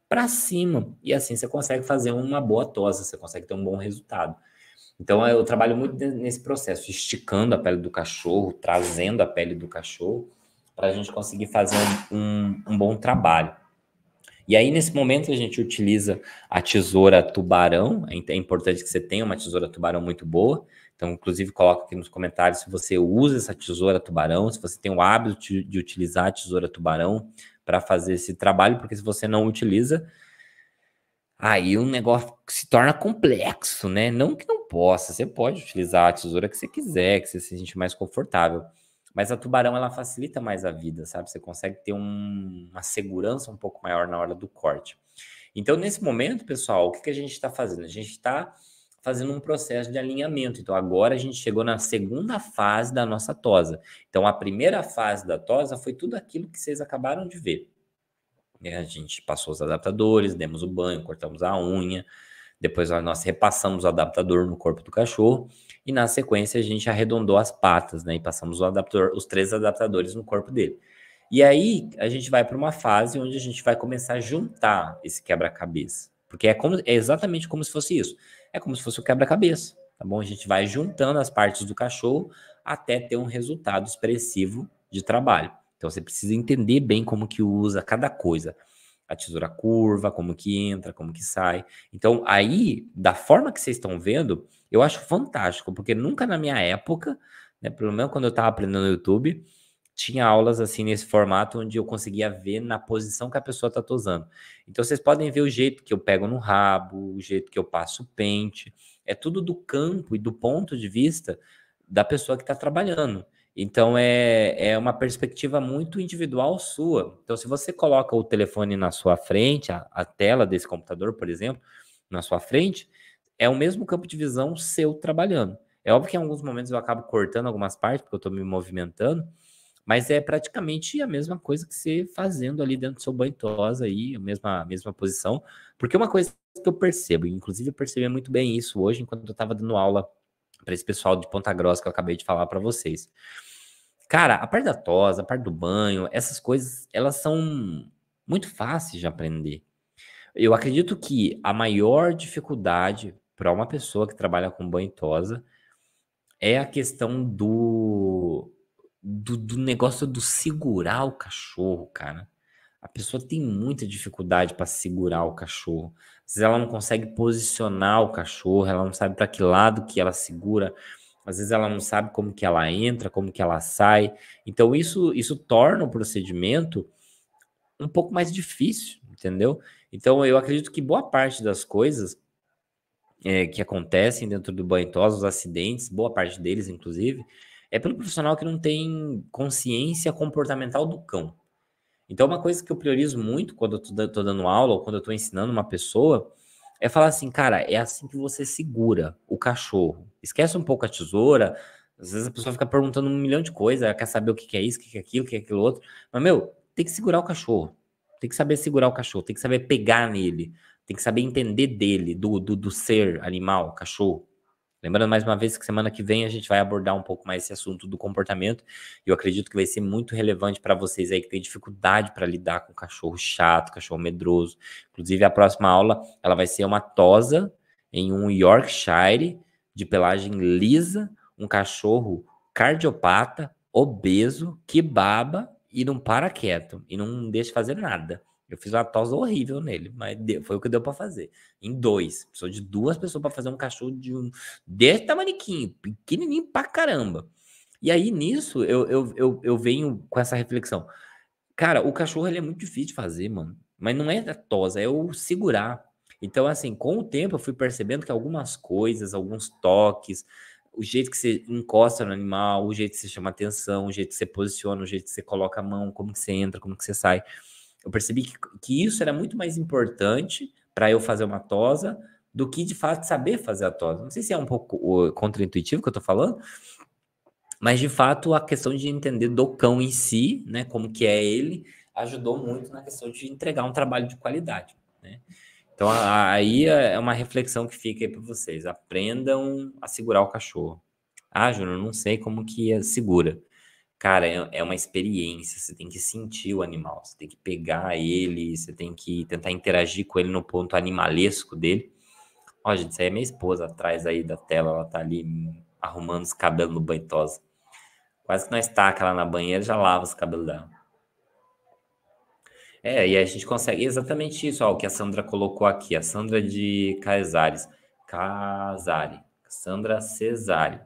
para cima. E assim você consegue fazer uma boa tosa, você consegue ter um bom resultado. Então eu trabalho muito nesse processo, esticando a pele do cachorro, trazendo a pele do cachorro, para a gente conseguir fazer um, um, um bom trabalho. E aí, nesse momento, a gente utiliza a tesoura tubarão. É, é importante que você tenha uma tesoura tubarão muito boa. Então, inclusive, coloca aqui nos comentários se você usa essa tesoura tubarão, se você tem o hábito de utilizar a tesoura tubarão para fazer esse trabalho, porque se você não utiliza, aí o negócio se torna complexo, né? Não que não oposta. Você pode utilizar a tesoura que você quiser, que você se sente mais confortável. Mas a tubarão ela facilita mais a vida, sabe? Você consegue ter um, uma segurança um pouco maior na hora do corte. Então, nesse momento, pessoal, o que, que a gente está fazendo? A gente está fazendo um processo de alinhamento. Então, agora a gente chegou na segunda fase da nossa tosa. Então, a primeira fase da tosa foi tudo aquilo que vocês acabaram de ver. Né, a gente passou os adaptadores, demos o banho, cortamos a unha, depois nós repassamos o adaptador no corpo do cachorro e na sequência a gente arredondou as patas, né? E passamos o adaptador, os três adaptadores no corpo dele. E aí a gente vai para uma fase onde a gente vai começar a juntar esse quebra-cabeça, porque é, como, é exatamente como se fosse isso. É como se fosse o quebra-cabeça, tá bom? A gente vai juntando as partes do cachorro até ter um resultado expressivo de trabalho. Então você precisa entender bem como que usa cada coisa a tesoura curva, como que entra, como que sai. Então, aí, da forma que vocês estão vendo, eu acho fantástico, porque nunca na minha época, né, pelo menos quando eu estava aprendendo no YouTube, tinha aulas assim nesse formato onde eu conseguia ver na posição que a pessoa está tosando. Então vocês podem ver o jeito que eu pego no rabo, o jeito que eu passo o pente, é tudo do campo e do ponto de vista da pessoa que está trabalhando. Então é, é uma perspectiva muito individual sua. Então, se você coloca o telefone na sua frente, a, a tela desse computador, por exemplo, na sua frente, é o mesmo campo de visão seu trabalhando. É óbvio que em alguns momentos eu acabo cortando algumas partes, porque eu estou me movimentando, mas é praticamente a mesma coisa que você fazendo ali dentro do seu banho tosa, aí, a mesma, a mesma posição. Porque uma coisa que eu percebo, inclusive eu percebi muito bem isso hoje, enquanto eu estava dando aula para esse pessoal de Ponta Grossa que eu acabei de falar para vocês. Cara, a parte da tosa, a parte do banho, essas coisas, elas são muito fáceis de aprender. Eu acredito que a maior dificuldade para uma pessoa que trabalha com banho e tosa é a questão do, do, do negócio do segurar o cachorro, cara. A pessoa tem muita dificuldade para segurar o cachorro. Às vezes ela não consegue posicionar o cachorro, ela não sabe para que lado que ela segura, às vezes ela não sabe como que ela entra, como que ela sai. Então isso isso torna o procedimento um pouco mais difícil, entendeu? Então eu acredito que boa parte das coisas é, que acontecem dentro do banho tos, os acidentes, boa parte deles inclusive, é pelo profissional que não tem consciência comportamental do cão. Então, uma coisa que eu priorizo muito quando eu estou dando aula ou quando eu estou ensinando uma pessoa é falar assim, cara, é assim que você segura o cachorro. Esquece um pouco a tesoura. Às vezes a pessoa fica perguntando um milhão de coisas, ela quer saber o que é isso, o que é aquilo, o que é aquilo outro. Mas, meu, tem que segurar o cachorro. Tem que saber segurar o cachorro, tem que saber pegar nele, tem que saber entender dele, do, do, do ser animal, cachorro. Lembrando mais uma vez que semana que vem a gente vai abordar um pouco mais esse assunto do comportamento. Eu acredito que vai ser muito relevante para vocês aí que tem dificuldade para lidar com cachorro chato, cachorro medroso. Inclusive a próxima aula ela vai ser uma tosa em um Yorkshire de pelagem lisa, um cachorro cardiopata, obeso, que baba e não para quieto e não deixa fazer nada. Eu fiz uma tos horrível nele, mas deu, foi o que deu para fazer. Em dois. Precisou de duas pessoas para fazer um cachorro de um. Desse tamaniquinho, pequenininho pra caramba. E aí nisso eu, eu, eu, eu venho com essa reflexão. Cara, o cachorro ele é muito difícil de fazer, mano. Mas não é da tosa, é o segurar. Então, assim, com o tempo eu fui percebendo que algumas coisas, alguns toques, o jeito que você encosta no animal, o jeito que você chama atenção, o jeito que você posiciona, o jeito que você coloca a mão, como que você entra, como que você sai eu percebi que, que isso era muito mais importante para eu fazer uma tosa do que de fato saber fazer a tosa. Não sei se é um pouco contraintuitivo que eu estou falando, mas de fato a questão de entender do cão em si, né, como que é ele, ajudou muito na questão de entregar um trabalho de qualidade, né? Então aí é, é uma reflexão que fica aí para vocês. Aprendam a segurar o cachorro. Ah, Júnior, não sei como que é, segura. Cara, é, é uma experiência, você tem que sentir o animal, você tem que pegar ele, você tem que tentar interagir com ele no ponto animalesco dele. Ó, gente, isso aí é minha esposa atrás aí da tela, ela tá ali arrumando os cabelos no banho Quase que nós taca lá na banheira já lava os cabelos dela. É, e a gente consegue exatamente isso, ó, o que a Sandra colocou aqui, a Sandra de Caesares. Casari, Sandra Cesari.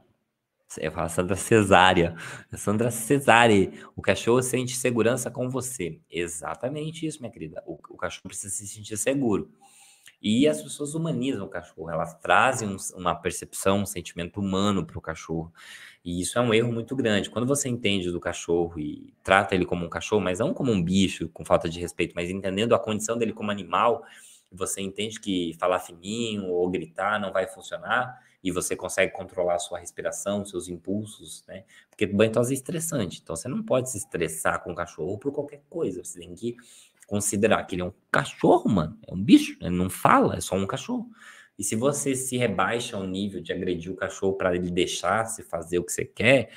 Eu falo Sandra Cesária. Sandra Cesare, o cachorro sente segurança com você. Exatamente isso, minha querida. O, o cachorro precisa se sentir seguro. E as pessoas humanizam o cachorro, elas trazem um, uma percepção, um sentimento humano para o cachorro. E isso é um erro muito grande. Quando você entende do cachorro e trata ele como um cachorro, mas não como um bicho, com falta de respeito, mas entendendo a condição dele como animal, você entende que falar fininho ou gritar não vai funcionar e você consegue controlar a sua respiração, seus impulsos, né? Porque banho-tosa é estressante, então você não pode se estressar com o cachorro por qualquer coisa, você tem que considerar que ele é um cachorro, mano, é um bicho, ele não fala, é só um cachorro. E se você se rebaixa ao nível de agredir o cachorro para ele deixar se fazer o que você quer,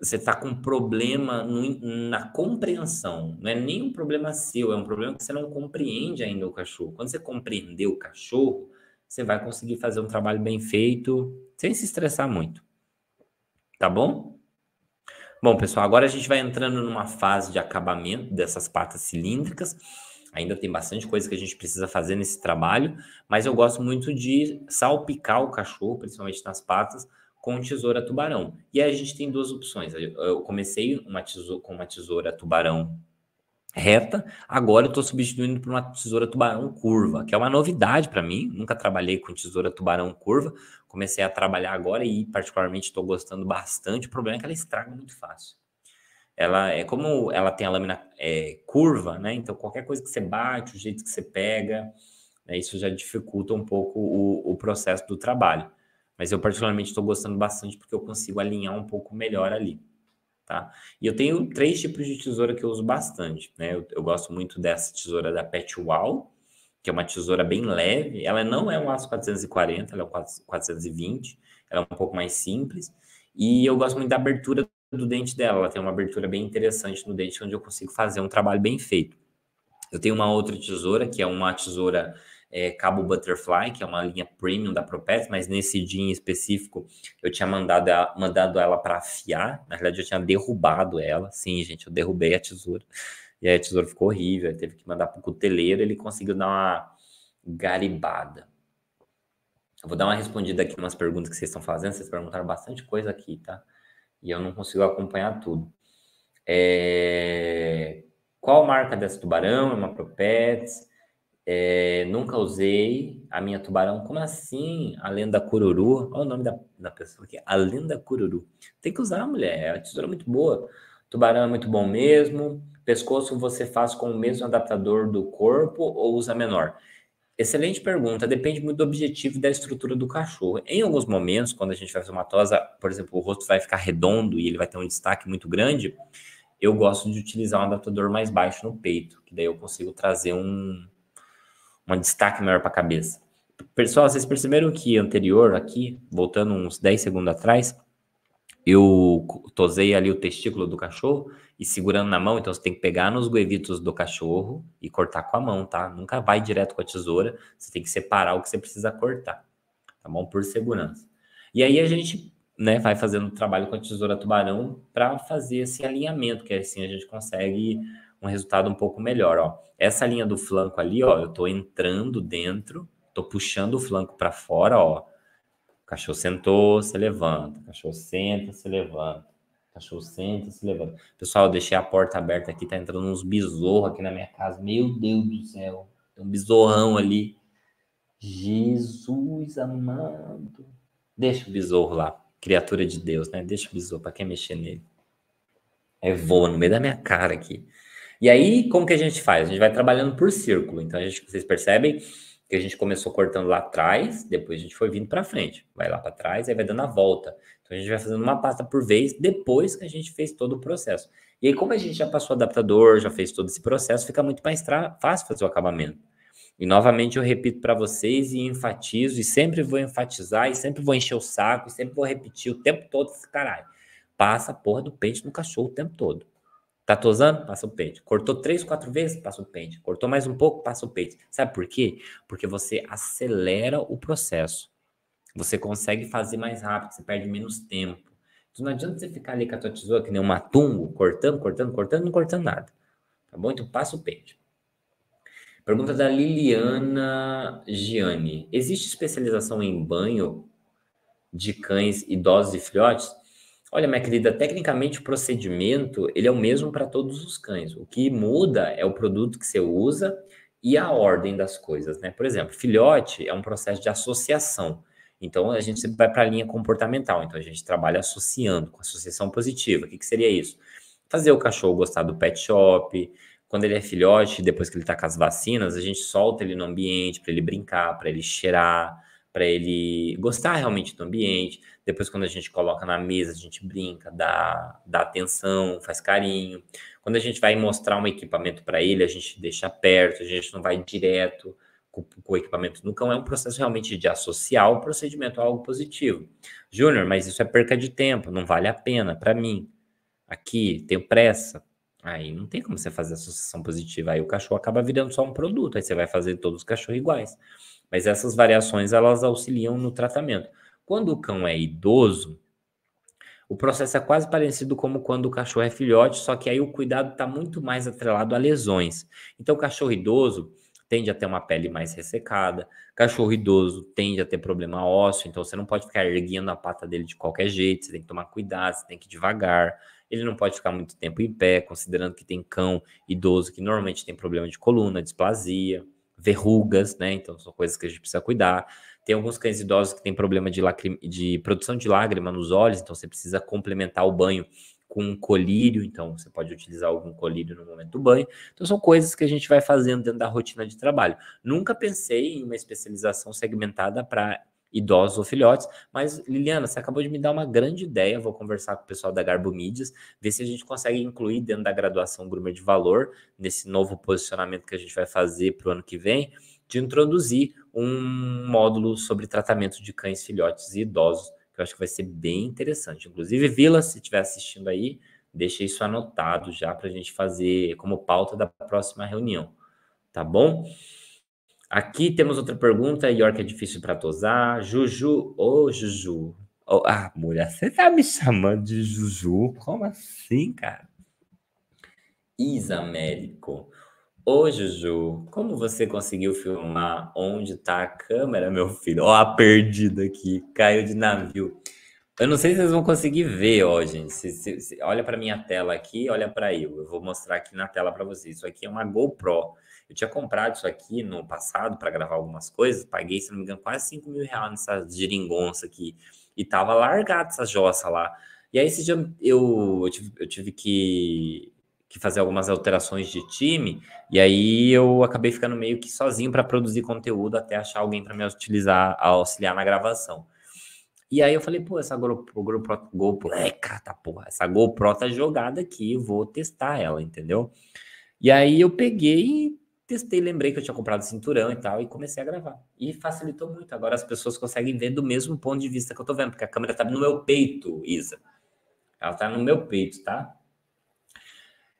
você está com um problema no, na compreensão. Não é nem um problema seu, é um problema que você não compreende ainda o cachorro. Quando você compreender o cachorro, você vai conseguir fazer um trabalho bem feito, sem se estressar muito. Tá bom? Bom, pessoal, agora a gente vai entrando numa fase de acabamento dessas patas cilíndricas. Ainda tem bastante coisa que a gente precisa fazer nesse trabalho, mas eu gosto muito de salpicar o cachorro, principalmente nas patas, com tesoura tubarão. E aí a gente tem duas opções. Eu comecei uma tesoura, com uma tesoura tubarão reta, agora eu estou substituindo por uma tesoura tubarão curva, que é uma novidade para mim, nunca trabalhei com tesoura tubarão curva, comecei a trabalhar agora e particularmente estou gostando bastante, o problema é que ela estraga muito fácil. Ela é como ela tem a lâmina é, curva, né? Então qualquer coisa que você bate, o jeito que você pega, né? isso já dificulta um pouco o, o processo do trabalho. Mas eu particularmente estou gostando bastante porque eu consigo alinhar um pouco melhor ali tá? E eu tenho três tipos de tesoura que eu uso bastante, né? Eu, eu gosto muito dessa tesoura da Pet Wow, que é uma tesoura bem leve. Ela não é um aço 440, ela é um 420, ela é um pouco mais simples. E eu gosto muito da abertura do dente dela, ela tem uma abertura bem interessante no dente, onde eu consigo fazer um trabalho bem feito. Eu tenho uma outra tesoura, que é uma tesoura é, cabo Butterfly, que é uma linha premium da Propet, mas nesse dia em específico eu tinha mandado, ela, mandado ela para afiar, na verdade eu tinha derrubado ela, sim, gente, eu derrubei a tesoura, e aí a tesoura ficou horrível, teve que mandar para o cuteleiro, ele conseguiu dar uma garibada. Eu vou dar uma respondida aqui umas perguntas que vocês estão fazendo, vocês perguntaram bastante coisa aqui, tá? E eu não consigo acompanhar tudo. É... Qual marca dessa tubarão? É uma Propets? É, nunca usei a minha tubarão. Como assim? A lenda cururu. Olha o nome da, da pessoa aqui. A lenda cururu. Tem que usar, mulher. É a tesoura muito boa. Tubarão é muito bom mesmo. Pescoço você faz com o mesmo adaptador do corpo ou usa menor? Excelente pergunta. Depende muito do objetivo e da estrutura do cachorro. Em alguns momentos, quando a gente faz uma tosa, por exemplo, o rosto vai ficar redondo e ele vai ter um destaque muito grande. Eu gosto de utilizar um adaptador mais baixo no peito, que daí eu consigo trazer um, um destaque maior para a cabeça. Pessoal, vocês perceberam que anterior aqui, voltando uns 10 segundos atrás, eu tosei ali o testículo do cachorro e segurando na mão, então você tem que pegar nos guevitos do cachorro e cortar com a mão, tá? Nunca vai direto com a tesoura, você tem que separar o que você precisa cortar, tá bom? Por segurança. E aí a gente né, vai fazendo trabalho com a tesoura tubarão para fazer esse alinhamento, que assim a gente consegue um resultado um pouco melhor, ó. Essa linha do flanco ali, ó, eu tô entrando dentro, tô puxando o flanco para fora, ó. O cachorro sentou, se levanta. O cachorro senta, se levanta. O cachorro senta, se levanta. Pessoal, eu deixei a porta aberta aqui, tá entrando uns besouros aqui na minha casa. Meu Deus do céu. Tem um besourrão ali. Jesus amado. Deixa o besouro lá. Criatura de Deus, né? Deixa o besouro para quem mexer nele. É voa no meio da minha cara aqui. E aí, como que a gente faz? A gente vai trabalhando por círculo. Então, a gente, vocês percebem que a gente começou cortando lá atrás, depois a gente foi vindo para frente, vai lá para trás, aí vai dando a volta. Então, a gente vai fazendo uma pasta por vez depois que a gente fez todo o processo. E aí, como a gente já passou o adaptador, já fez todo esse processo, fica muito mais fácil fazer o acabamento. E novamente eu repito para vocês e enfatizo, e sempre vou enfatizar, e sempre vou encher o saco, e sempre vou repetir o tempo todo esse caralho. Passa a porra do pente no cachorro o tempo todo. Tá tosando? Passa o peito. Cortou três, quatro vezes? Passa o peito. Cortou mais um pouco? Passa o peito. Sabe por quê? Porque você acelera o processo. Você consegue fazer mais rápido, você perde menos tempo. Então não adianta você ficar ali com a tua tesoura que nem um matungo, cortando, cortando, cortando, não cortando nada. Tá bom? Então passa o peito. Pergunta da Liliana Gianni. Existe especialização em banho de cães idosos e filhotes? Olha, minha querida, tecnicamente o procedimento ele é o mesmo para todos os cães. O que muda é o produto que você usa e a ordem das coisas, né? Por exemplo, filhote é um processo de associação. Então a gente sempre vai para a linha comportamental. Então a gente trabalha associando com associação positiva. O que, que seria isso? Fazer o cachorro gostar do pet shop. Quando ele é filhote, depois que ele está com as vacinas, a gente solta ele no ambiente para ele brincar, para ele cheirar, para ele gostar realmente do ambiente. Depois, quando a gente coloca na mesa, a gente brinca, dá, dá atenção, faz carinho. Quando a gente vai mostrar um equipamento para ele, a gente deixa perto, a gente não vai direto com, com o equipamento no cão. É um processo realmente de associar o procedimento a algo positivo. Júnior, mas isso é perca de tempo, não vale a pena para mim. Aqui, tenho pressa. Aí não tem como você fazer associação positiva. Aí o cachorro acaba virando só um produto. Aí você vai fazer todos os cachorros iguais. Mas essas variações elas auxiliam no tratamento. Quando o cão é idoso, o processo é quase parecido como quando o cachorro é filhote, só que aí o cuidado está muito mais atrelado a lesões. Então, o cachorro idoso tende a ter uma pele mais ressecada, cachorro idoso tende a ter problema ósseo, então você não pode ficar erguendo a pata dele de qualquer jeito, você tem que tomar cuidado, você tem que ir devagar, ele não pode ficar muito tempo em pé, considerando que tem cão idoso que normalmente tem problema de coluna, displasia, verrugas, né? Então são coisas que a gente precisa cuidar. Tem alguns cães idosos que têm problema de, lacrim... de produção de lágrima nos olhos, então você precisa complementar o banho com um colírio, então você pode utilizar algum colírio no momento do banho. Então são coisas que a gente vai fazendo dentro da rotina de trabalho. Nunca pensei em uma especialização segmentada para idosos ou filhotes, mas Liliana, você acabou de me dar uma grande ideia, vou conversar com o pessoal da Garbo Mídias, ver se a gente consegue incluir dentro da graduação Groomer de Valor, nesse novo posicionamento que a gente vai fazer para o ano que vem, de introduzir um módulo sobre tratamento de cães, filhotes e idosos, que eu acho que vai ser bem interessante. Inclusive, Vila, se estiver assistindo aí, deixa isso anotado já para a gente fazer como pauta da próxima reunião, tá bom? Aqui temos outra pergunta, York é difícil para tosar. Juju, ô oh, Juju. Oh, ah, mulher, você tá me chamando de Juju? Como assim, cara? Isamérico. Ô, Juju, como você conseguiu filmar onde tá a câmera, meu filho? Ó, a perdida aqui, caiu de navio. Eu não sei se vocês vão conseguir ver, ó, gente. Se, se, se, olha para minha tela aqui, olha para eu. Eu vou mostrar aqui na tela para vocês. Isso aqui é uma GoPro. Eu tinha comprado isso aqui no passado para gravar algumas coisas. Paguei, se não me engano, quase 5 mil reais nessa giringonça aqui. E tava largado essa jossa lá. E aí, esse dia eu, eu, tive, eu tive que que fazer algumas alterações de time, e aí eu acabei ficando meio que sozinho para produzir conteúdo até achar alguém para me utilizar, auxiliar na gravação. E aí eu falei, pô, essa GoPro, GoPro, GoPro é, tá porra, essa GoPro tá jogada aqui, vou testar ela, entendeu? E aí eu peguei testei, lembrei que eu tinha comprado cinturão e tal, e comecei a gravar. E facilitou muito. Agora as pessoas conseguem ver do mesmo ponto de vista que eu tô vendo, porque a câmera tá no meu peito, Isa. Ela tá no meu peito, tá?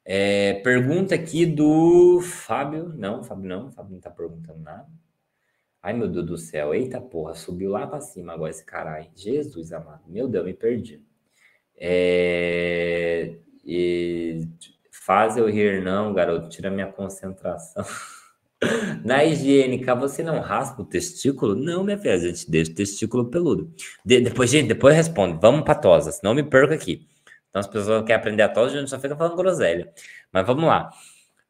É, pergunta aqui do Fábio. Não, Fábio não, Fábio não tá perguntando nada. Ai, meu Deus do céu. Eita porra, subiu lá pra cima agora esse caralho. Jesus amado. Meu Deus, me perdi. É, e, faz eu rir, não, garoto. Tira minha concentração. Na higiênica, você não raspa o testículo? Não, minha filha, a gente deixa o testículo peludo. De, depois, gente, depois responde. Vamos pra tosa, não me perca aqui. Então as pessoas querem aprender a tosa, a gente só fica falando groselha. Mas vamos lá.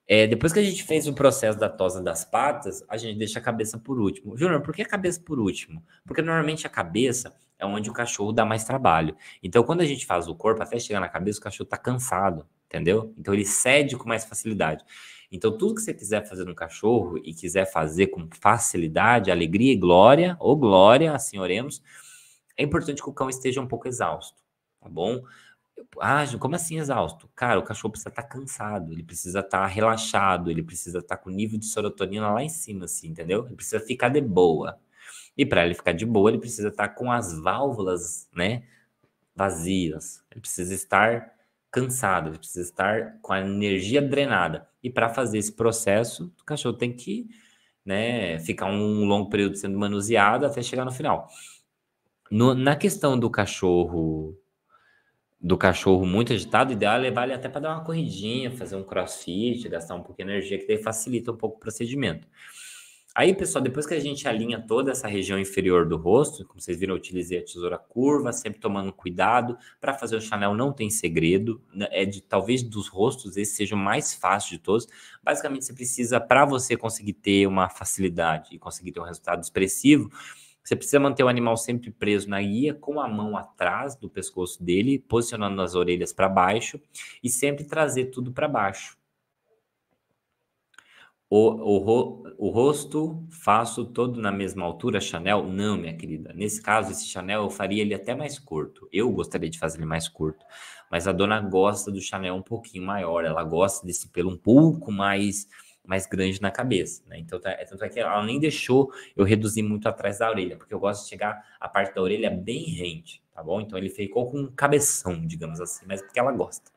É, depois que a gente fez o processo da tosa das patas, a gente deixa a cabeça por último. Júnior, por que a cabeça por último? Porque normalmente a cabeça é onde o cachorro dá mais trabalho. Então, quando a gente faz o corpo, até chegar na cabeça, o cachorro tá cansado, entendeu? Então, ele cede com mais facilidade. Então, tudo que você quiser fazer no cachorro e quiser fazer com facilidade, alegria e glória, ou glória, assim oremos, é importante que o cão esteja um pouco exausto, tá bom? Ah, como assim exausto? Cara, o cachorro precisa estar tá cansado, ele precisa estar tá relaxado, ele precisa estar tá com o nível de serotonina lá em cima, assim, entendeu? Ele precisa ficar de boa. E para ele ficar de boa, ele precisa estar tá com as válvulas, né, vazias. Ele precisa estar cansado, ele precisa estar com a energia drenada. E para fazer esse processo, o cachorro tem que, né, ficar um longo período sendo manuseado até chegar no final. No, na questão do cachorro do cachorro muito agitado, o ideal é levar ele até para dar uma corridinha, fazer um crossfit, gastar um pouco de energia, que daí facilita um pouco o procedimento. Aí, pessoal, depois que a gente alinha toda essa região inferior do rosto, como vocês viram, eu utilizei a tesoura curva, sempre tomando cuidado. Para fazer o Chanel não tem segredo, né, é de talvez dos rostos esse seja o mais fácil de todos. Basicamente, você precisa para você conseguir ter uma facilidade e conseguir ter um resultado expressivo, você precisa manter o animal sempre preso na guia, com a mão atrás do pescoço dele, posicionando as orelhas para baixo e sempre trazer tudo para baixo. O, o, o, rosto faço todo na mesma altura, Chanel? Não, minha querida. Nesse caso, esse Chanel eu faria ele até mais curto. Eu gostaria de fazer ele mais curto. Mas a dona gosta do Chanel um pouquinho maior. Ela gosta desse pelo um pouco mais mais grande na cabeça, né? Então, tá, é tanto é que ela nem deixou eu reduzir muito atrás da orelha, porque eu gosto de chegar a parte da orelha é bem rente, tá bom? Então, ele ficou com um cabeção, digamos assim, mas porque ela gosta.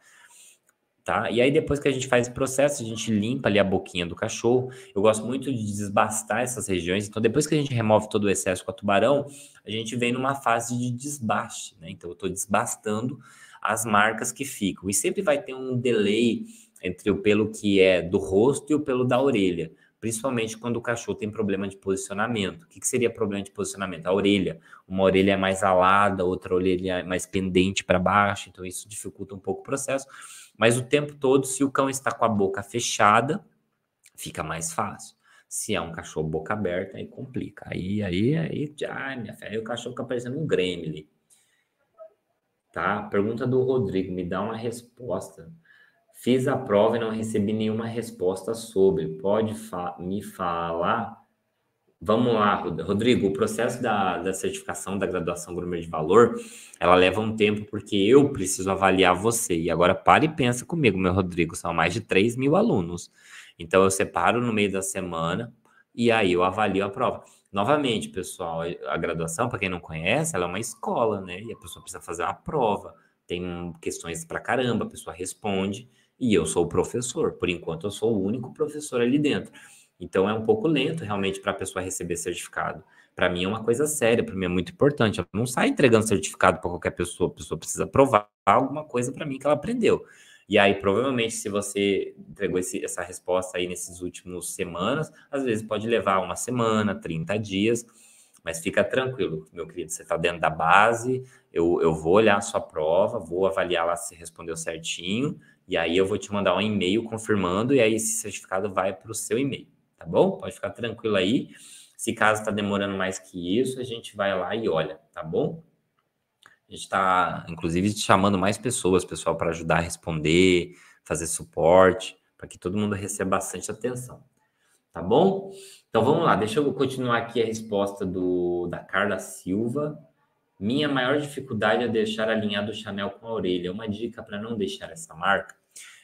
Tá? E aí, depois que a gente faz o processo, a gente limpa ali a boquinha do cachorro. Eu gosto muito de desbastar essas regiões. Então, depois que a gente remove todo o excesso com a tubarão, a gente vem numa fase de desbaste, né? Então, eu estou desbastando as marcas que ficam. E sempre vai ter um delay entre o pelo que é do rosto e o pelo da orelha, principalmente quando o cachorro tem problema de posicionamento. O que, que seria problema de posicionamento? A orelha. Uma orelha é mais alada, outra orelha é mais pendente para baixo, então isso dificulta um pouco o processo. Mas o tempo todo, se o cão está com a boca fechada, fica mais fácil. Se é um cachorro boca aberta, aí complica. Aí, aí, aí, ai, minha fé, aí o cachorro fica parecendo um gremlin. Tá? Pergunta do Rodrigo, me dá uma resposta. Fiz a prova e não recebi nenhuma resposta sobre. Pode fa me falar? Vamos lá, Rodrigo. O processo da, da certificação da graduação Groomer de Valor, ela leva um tempo porque eu preciso avaliar você. E agora para e pensa comigo, meu Rodrigo. São mais de 3 mil alunos. Então eu separo no meio da semana e aí eu avalio a prova. Novamente, pessoal, a graduação, para quem não conhece, ela é uma escola, né? E a pessoa precisa fazer uma prova. Tem questões para caramba, a pessoa responde e eu sou o professor. Por enquanto, eu sou o único professor ali dentro. Então, é um pouco lento realmente para a pessoa receber certificado. Para mim, é uma coisa séria, para mim é muito importante. Eu não saio entregando certificado para qualquer pessoa, a pessoa precisa provar alguma coisa para mim que ela aprendeu. E aí, provavelmente, se você entregou esse, essa resposta aí nesses últimos semanas, às vezes pode levar uma semana, 30 dias, mas fica tranquilo, meu querido, você está dentro da base, eu, eu vou olhar a sua prova, vou avaliar lá se respondeu certinho, e aí eu vou te mandar um e-mail confirmando, e aí esse certificado vai para o seu e-mail, tá bom? Pode ficar tranquilo aí. Se caso está demorando mais que isso, a gente vai lá e olha, tá bom? A gente está, inclusive, chamando mais pessoas, pessoal, para ajudar a responder, fazer suporte, para que todo mundo receba bastante atenção, tá bom? Então vamos lá, deixa eu continuar aqui a resposta do da Carla Silva. Minha maior dificuldade é deixar alinhado o Chanel com a orelha. Uma dica para não deixar essa marca.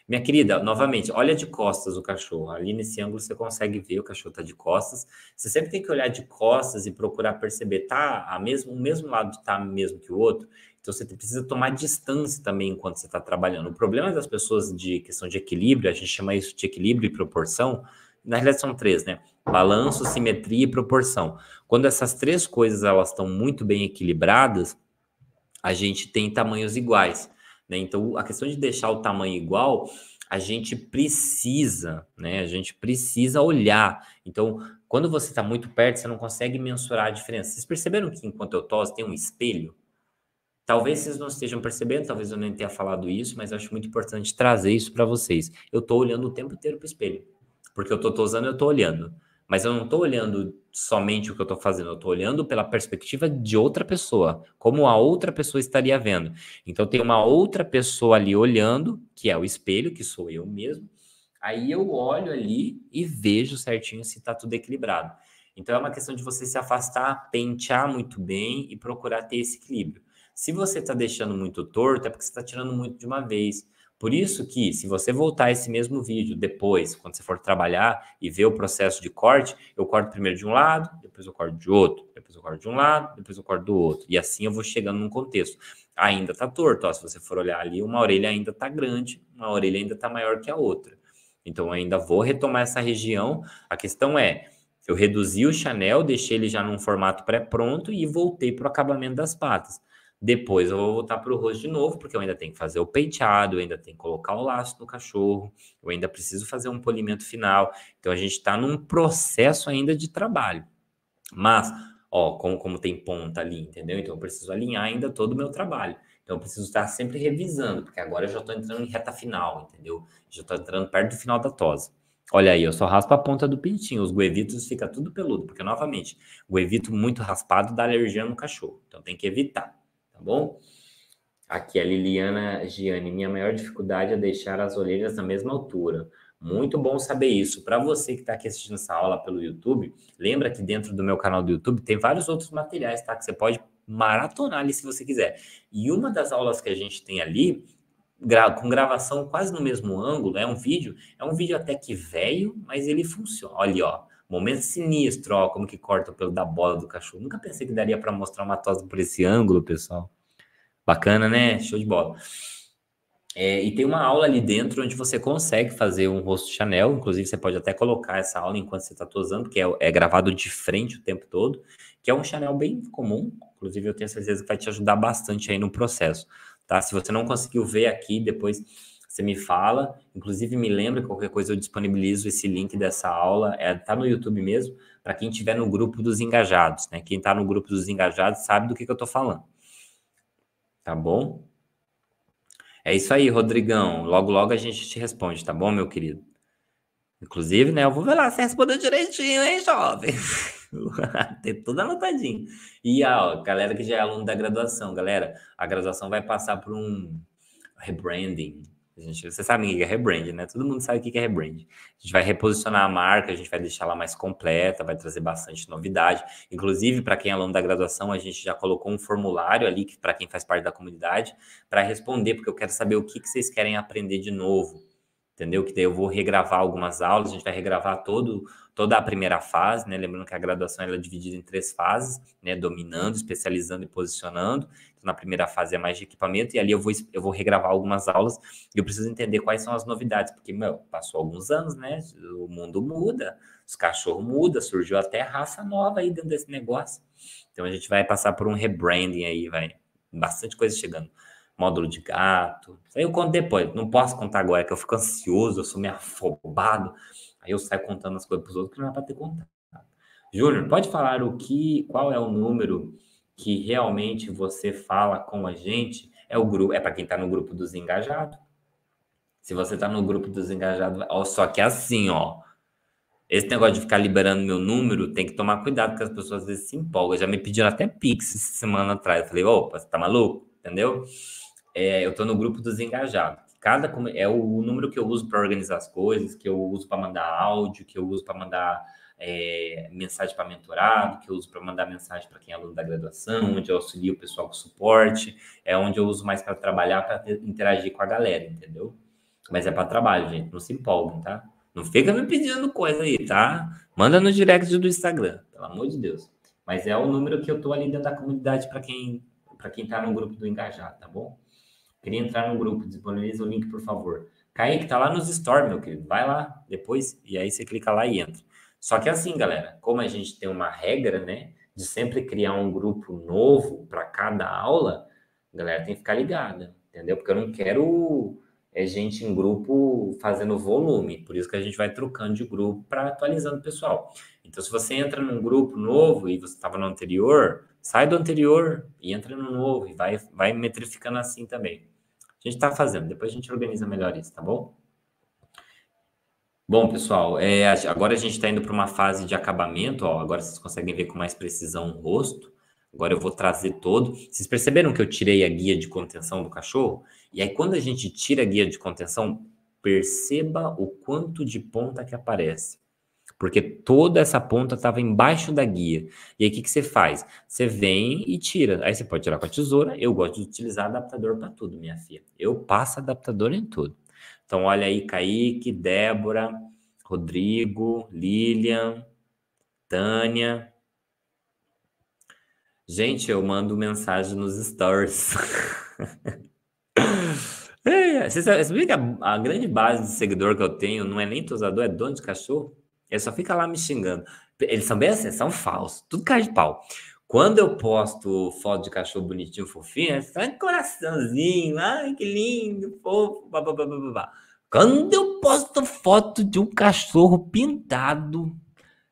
Minha querida, novamente, olha de costas o cachorro. Ali nesse ângulo você consegue ver o cachorro está de costas. Você sempre tem que olhar de costas e procurar perceber, tá a mesmo, o mesmo lado está mesmo que o outro. Então você precisa tomar distância também enquanto você está trabalhando. O problema das pessoas de questão de equilíbrio, a gente chama isso de equilíbrio e proporção, na realidade são três, né? balanço, simetria e proporção. Quando essas três coisas elas estão muito bem equilibradas, a gente tem tamanhos iguais. Né? Então, a questão de deixar o tamanho igual, a gente precisa, né? A gente precisa olhar. Então, quando você está muito perto, você não consegue mensurar a diferença. Vocês perceberam que enquanto eu tosse tem um espelho? Talvez vocês não estejam percebendo, talvez eu nem tenha falado isso, mas acho muito importante trazer isso para vocês. Eu estou olhando o tempo inteiro para o espelho. Porque eu estou tosando, eu estou olhando. Mas eu não estou olhando somente o que eu estou fazendo, eu estou olhando pela perspectiva de outra pessoa, como a outra pessoa estaria vendo. Então tem uma outra pessoa ali olhando, que é o espelho, que sou eu mesmo. Aí eu olho ali e vejo certinho se está tudo equilibrado. Então é uma questão de você se afastar, pentear muito bem e procurar ter esse equilíbrio. Se você está deixando muito torto, é porque você está tirando muito de uma vez. Por isso que, se você voltar esse mesmo vídeo depois, quando você for trabalhar e ver o processo de corte, eu corto primeiro de um lado, depois eu corto de outro, depois eu corto de um lado, depois eu corto do outro. E assim eu vou chegando num contexto. Ainda tá torto, ó, se você for olhar ali, uma orelha ainda tá grande, uma orelha ainda tá maior que a outra. Então ainda vou retomar essa região. A questão é, eu reduzi o Chanel, deixei ele já num formato pré-pronto e voltei para o acabamento das patas. Depois eu vou voltar para o rosto de novo, porque eu ainda tenho que fazer o penteado, eu ainda tenho que colocar o laço no cachorro, eu ainda preciso fazer um polimento final. Então a gente está num processo ainda de trabalho. Mas, ó, como, como tem ponta ali, entendeu? Então eu preciso alinhar ainda todo o meu trabalho. Então eu preciso estar tá sempre revisando, porque agora eu já estou entrando em reta final, entendeu? Já estou entrando perto do final da tosa. Olha aí, eu só raspo a ponta do pintinho. Os guevitos fica tudo peludo, porque novamente, guevito muito raspado dá alergia no cachorro. Então tem que evitar tá bom? Aqui é a Liliana Gianni, minha maior dificuldade é deixar as orelhas na mesma altura. Muito bom saber isso. Para você que está aqui assistindo essa aula pelo YouTube, lembra que dentro do meu canal do YouTube tem vários outros materiais, tá? Que você pode maratonar ali se você quiser. E uma das aulas que a gente tem ali, gra com gravação quase no mesmo ângulo, é um vídeo, é um vídeo até que velho, mas ele funciona. Olha, ó, Momento sinistro, ó, como que corta o pelo da bola do cachorro. Nunca pensei que daria para mostrar uma tosa por esse ângulo, pessoal. Bacana, né? Show de bola. É, e tem uma aula ali dentro onde você consegue fazer um rosto Chanel. Inclusive, você pode até colocar essa aula enquanto você está tosando, porque é, é, gravado de frente o tempo todo, que é um Chanel bem comum. Inclusive, eu tenho certeza que vai te ajudar bastante aí no processo. Tá? Se você não conseguiu ver aqui, depois você me fala, inclusive me lembra, qualquer coisa eu disponibilizo esse link dessa aula, é, tá no YouTube mesmo, para quem estiver no grupo dos engajados, né? Quem está no grupo dos engajados sabe do que, que eu tô falando. Tá bom? É isso aí, Rodrigão. Logo, logo a gente te responde, tá bom, meu querido? Inclusive, né? Eu vou ver lá você respondeu direitinho, hein, jovem? Tem tudo anotadinho. E a galera que já é aluno da graduação, galera, a graduação vai passar por um rebranding, a gente, você sabe o que é rebrand, né? Todo mundo sabe o que é rebrand. A gente vai reposicionar a marca, a gente vai deixar ela mais completa, vai trazer bastante novidade. Inclusive, para quem é aluno da graduação, a gente já colocou um formulário ali que para quem faz parte da comunidade para responder, porque eu quero saber o que, que vocês querem aprender de novo. Entendeu? Que daí eu vou regravar algumas aulas, a gente vai regravar todo, toda a primeira fase, né? Lembrando que a graduação ela é dividida em três fases, né? Dominando, especializando e posicionando na primeira fase é mais de equipamento, e ali eu vou, eu vou regravar algumas aulas e eu preciso entender quais são as novidades, porque, meu, passou alguns anos, né? O mundo muda, os cachorros mudam, surgiu até raça nova aí dentro desse negócio. Então a gente vai passar por um rebranding aí, vai. Bastante coisa chegando. Módulo de gato. Aí eu conto depois, não posso contar agora, que eu fico ansioso, eu sou meio afobado. Aí eu saio contando as coisas para os outros que não é para ter contado. Júnior, pode falar o que, qual é o número que realmente você fala com a gente é o grupo, é para quem está no grupo dos engajados. Se você está no grupo dos engajados, ó, só que é assim, ó. Esse negócio de ficar liberando meu número, tem que tomar cuidado, que as pessoas às vezes se empolgam. Já me pediram até Pix semana atrás. Eu falei, opa, você tá maluco? Entendeu? É, eu tô no grupo dos engajados. Cada é o, número que eu uso para organizar as coisas, que eu uso para mandar áudio, que eu uso para mandar é, mensagem para mentorado, que eu uso para mandar mensagem para quem é aluno da graduação, onde eu auxilio o pessoal com suporte, é onde eu uso mais para trabalhar, para interagir com a galera, entendeu? Mas é para trabalho, gente, não se empolguem, tá? Não fica me pedindo coisa aí, tá? Manda no direct do Instagram, pelo amor de Deus. Mas é o número que eu tô ali dentro da comunidade para quem para quem tá no grupo do Engajado, tá bom? Queria entrar no grupo, disponibiliza o link, por favor. Kaique, tá lá nos stories, meu querido. Vai lá depois e aí você clica lá e entra. Só que assim, galera, como a gente tem uma regra, né, de sempre criar um grupo novo para cada aula, a galera tem que ficar ligada, entendeu? Porque eu não quero é, gente em grupo fazendo volume, por isso que a gente vai trocando de grupo para atualizando o pessoal. Então, se você entra num grupo novo e você estava no anterior, sai do anterior e entra no novo e vai, vai metrificando assim também. A gente está fazendo, depois a gente organiza melhor isso, tá bom? Bom, pessoal, é, agora a gente está indo para uma fase de acabamento. Ó, agora vocês conseguem ver com mais precisão o rosto. Agora eu vou trazer todo. Vocês perceberam que eu tirei a guia de contenção do cachorro? E aí, quando a gente tira a guia de contenção, perceba o quanto de ponta que aparece. Porque toda essa ponta estava embaixo da guia. E aí, o que, que você faz? Você vem e tira. Aí você pode tirar com a tesoura. Eu gosto de utilizar adaptador para tudo, minha filha. Eu passo adaptador em tudo. Então, olha aí, Kaique, Débora, Rodrigo, Lilian, Tânia. Gente, eu mando mensagem nos stories. é, você sabe que a, a, grande base de seguidor que eu tenho não é nem tosador, é dono de cachorro? Ele só fica lá me xingando. Eles são bem assim, são falsos, tudo cai de pau. Quando eu posto foto de cachorro bonitinho, fofinho, é só um coraçãozinho, ai que lindo, fofo, babá. Quando eu posto foto de um cachorro pintado,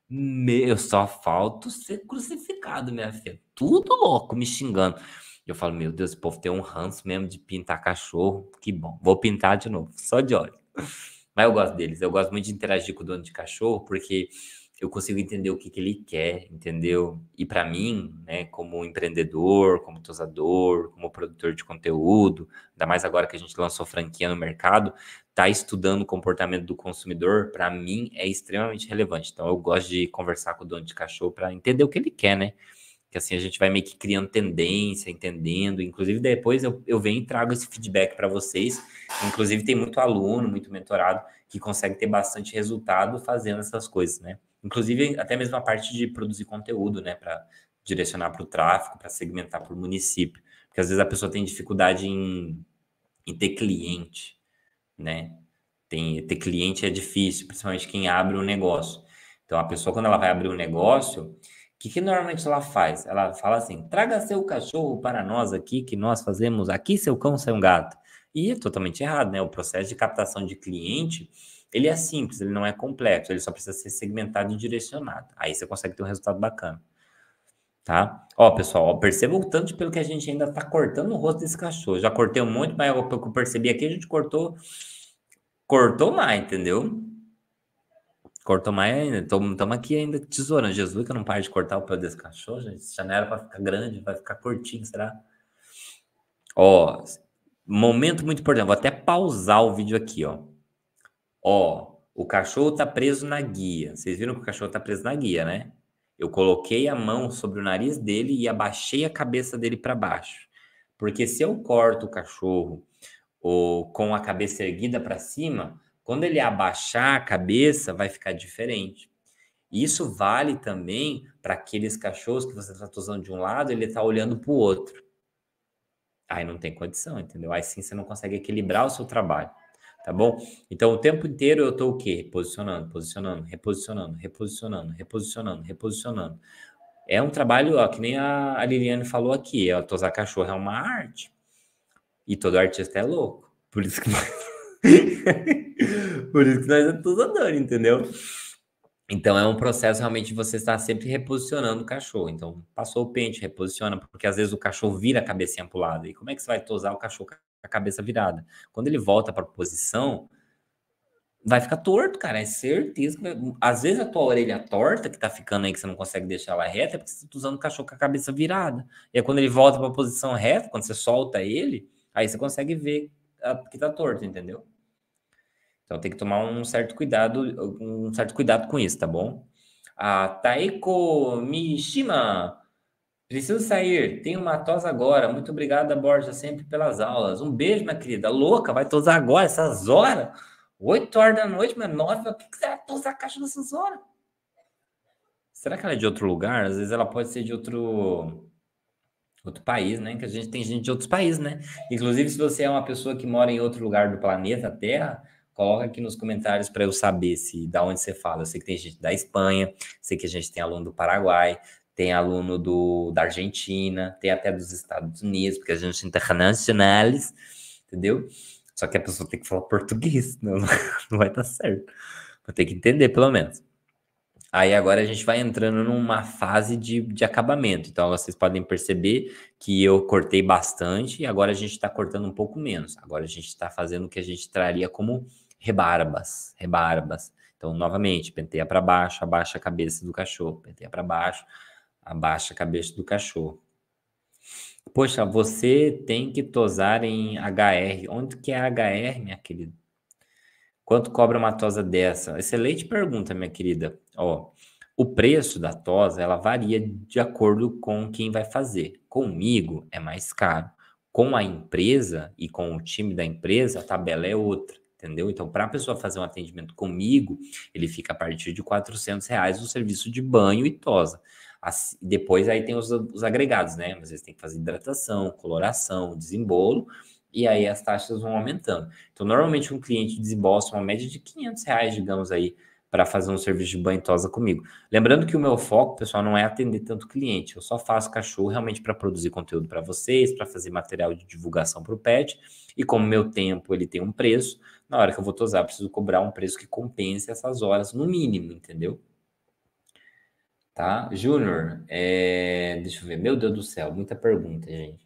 meu, eu só falto ser crucificado, minha filha. Tudo louco, me xingando. Eu falo, meu Deus, o povo tem um ranço mesmo de pintar cachorro. Que bom, vou pintar de novo, só de olho. Mas eu gosto deles, eu gosto muito de interagir com o dono de cachorro, porque eu consigo entender o que, que ele quer, entendeu? E para mim, né, como empreendedor, como tosador, como produtor de conteúdo, ainda mais agora que a gente lançou franquia no mercado, tá estudando o comportamento do consumidor, para mim é extremamente relevante. Então eu gosto de conversar com o dono de cachorro para entender o que ele quer, né? Que assim a gente vai meio que criando tendência, entendendo. Inclusive, depois eu, eu venho e trago esse feedback para vocês. Inclusive, tem muito aluno, muito mentorado que consegue ter bastante resultado fazendo essas coisas, né? Inclusive, até mesmo a parte de produzir conteúdo, né? Para direcionar para o tráfego, para segmentar para o município. Porque às vezes a pessoa tem dificuldade em, em ter cliente, né? Tem, ter cliente é difícil, principalmente quem abre um negócio. Então, a pessoa, quando ela vai abrir um negócio, o que, que, normalmente ela faz? Ela fala assim: traga seu cachorro para nós aqui, que nós fazemos aqui seu cão, seu gato. E é totalmente errado, né? O processo de captação de cliente ele é simples, ele não é complexo, ele só precisa ser segmentado e direcionado. Aí você consegue ter um resultado bacana. Tá? Ó, pessoal, ó, perceba o tanto pelo que a gente ainda tá cortando o rosto desse cachorro. Já cortei muito, mas pelo que eu percebi aqui, a gente cortou. Cortou mais, entendeu? Cortou mais ainda. Estamos aqui ainda tesourando. Jesus, que eu não paro de cortar o pelo desse cachorro, gente. Já não era pra ficar grande, vai ficar curtinho, será? Ó, momento muito importante. Vou até pausar o vídeo aqui, ó. Ó, o cachorro tá preso na guia. Vocês viram que o cachorro tá preso na guia, né? Eu coloquei a mão sobre o nariz dele e abaixei a cabeça dele para baixo. Porque se eu corto o cachorro ou com a cabeça erguida para cima, quando ele abaixar a cabeça, vai ficar diferente. Isso vale também para aqueles cachorros que você está usando de um lado, ele está olhando para o outro. Aí não tem condição, entendeu? Aí sim você não consegue equilibrar o seu trabalho tá bom? Então, o tempo inteiro eu estou o quê? Posicionando, posicionando, reposicionando, reposicionando, reposicionando, reposicionando. É um trabalho, ó, que nem a Liliane falou aqui, ó, tosar cachorro é uma arte. E todo artista é louco. Por isso que nós... Por isso que nós é tosador entendeu? Então é um processo realmente de você estar sempre reposicionando o cachorro. Então, passou o pente, reposiciona, porque às vezes o cachorro vira a cabecinha para o lado. E como é que você vai tosar o cachorro a cabeça virada. Quando ele volta para a posição, vai ficar torto, cara. É certeza. Vai... Às vezes a tua orelha torta, que tá ficando aí, que você não consegue deixar ela reta, é porque você tá usando o cachorro com a cabeça virada. E aí, quando ele volta para a posição reta, quando você solta ele, aí você consegue ver que tá torto, entendeu? Então tem que tomar um certo cuidado, um certo cuidado com isso, tá bom? A ah, Taiko Mishima Preciso sair, tenho uma tos agora. Muito obrigada, Borja, sempre pelas aulas. Um beijo, minha querida. Louca, vai tosar agora, essas horas? Oito horas da noite, mas nove. o que, que você vai tosar a caixa nessas horas? Será que ela é de outro lugar? Às vezes ela pode ser de outro outro país, né? Que a gente tem gente de outros países, né? Inclusive, se você é uma pessoa que mora em outro lugar do planeta Terra, coloca aqui nos comentários para eu saber se da onde você fala. Eu sei que tem gente da Espanha, sei que a gente tem aluno do Paraguai, tem aluno do, da Argentina, tem até dos Estados Unidos, porque a gente é internacional, entendeu? Só que a pessoa tem que falar português, não, não vai dar certo. Vai ter que entender, pelo menos. Aí agora a gente vai entrando numa fase de, de acabamento. Então vocês podem perceber que eu cortei bastante e agora a gente está cortando um pouco menos. Agora a gente está fazendo o que a gente traria como rebarbas, rebarbas. Então, novamente, penteia para baixo, abaixa a cabeça do cachorro, penteia para baixo, Abaixa a cabeça do cachorro. Poxa, você tem que tosar em HR. Onde que é HR, minha querida? Quanto cobra uma tosa dessa? Excelente pergunta, minha querida. Ó, o preço da tosa, ela varia de acordo com quem vai fazer. Comigo é mais caro. Com a empresa e com o time da empresa, a tabela é outra, entendeu? Então, para a pessoa fazer um atendimento comigo, ele fica a partir de 400 reais o serviço de banho e tosa depois aí tem os, os agregados, né? Às vezes tem que fazer hidratação, coloração, desembolo, e aí as taxas vão aumentando. Então, normalmente um cliente desembolsa uma média de 500 reais, digamos aí, para fazer um serviço de banho tosa comigo. Lembrando que o meu foco, pessoal, não é atender tanto cliente. Eu só faço cachorro realmente para produzir conteúdo para vocês, para fazer material de divulgação para o pet. E como meu tempo ele tem um preço, na hora que eu vou tosar, preciso cobrar um preço que compense essas horas no mínimo, entendeu? tá? Júnior, é... deixa eu ver. Meu Deus do céu, muita pergunta, gente.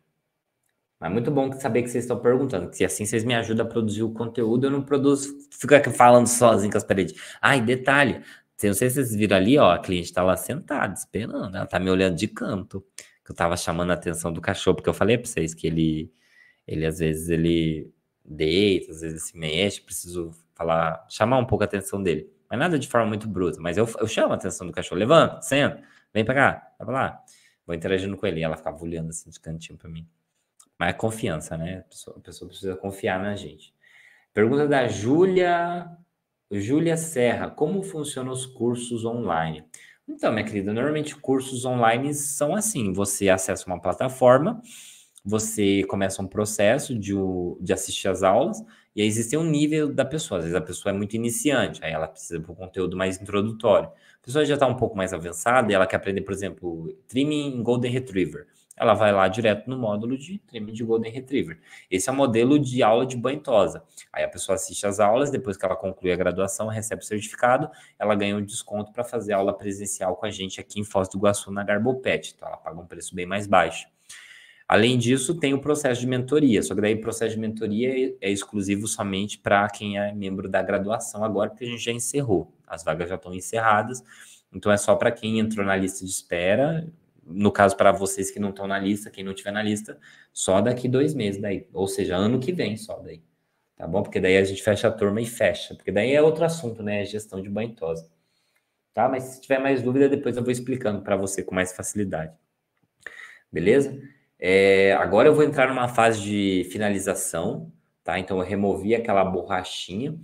Mas muito bom saber que vocês estão perguntando, que assim vocês me ajudam a produzir o conteúdo, eu não produzo, fica falando sozinho com as paredes. Ai, detalhe, não sei se vocês viram ali, ó, a cliente está lá sentada, esperando, ela tá me olhando de canto, que eu tava chamando a atenção do cachorro, porque eu falei para vocês que ele, ele às vezes ele deita, às vezes ele se mexe, preciso falar, chamar um pouco a atenção dele mas nada de forma muito bruta. Mas eu, eu chamo a atenção do cachorro, levanta, senta, vem pra cá, vai pra lá. Vou interagindo com ele. E ela ficava olhando assim de cantinho pra mim. Mas é confiança, né? A pessoa, a pessoa precisa confiar na gente. Pergunta da Júlia. Júlia Serra, como funcionam os cursos online? Então, minha querida, normalmente cursos online são assim: você acessa uma plataforma, você começa um processo de, de assistir as aulas, e aí existe um nível da pessoa. Às vezes a pessoa é muito iniciante, aí ela precisa para um conteúdo mais introdutório. A pessoa já está um pouco mais avançada e ela quer aprender, por exemplo, trimming em Golden Retriever. Ela vai lá direto no módulo de trimming de Golden Retriever. Esse é o modelo de aula de banhosa. Aí a pessoa assiste as aulas, depois que ela conclui a graduação, recebe o certificado, ela ganha um desconto para fazer aula presencial com a gente aqui em Foz do Iguaçu, na Garbopet. Então ela paga um preço bem mais baixo. Além disso, tem o processo de mentoria, só que daí o processo de mentoria é exclusivo somente para quem é membro da graduação agora, porque a gente já encerrou, as vagas já estão encerradas, então é só para quem entrou na lista de espera, no caso para vocês que não estão na lista, quem não tiver na lista, só daqui dois meses daí, ou seja, ano que vem só daí, tá bom? Porque daí a gente fecha a turma e fecha, porque daí é outro assunto, né, é gestão de banhotosa, tá? Mas se tiver mais dúvida, depois eu vou explicando para você com mais facilidade, beleza? É, agora eu vou entrar numa fase de finalização, tá? Então eu removi aquela borrachinha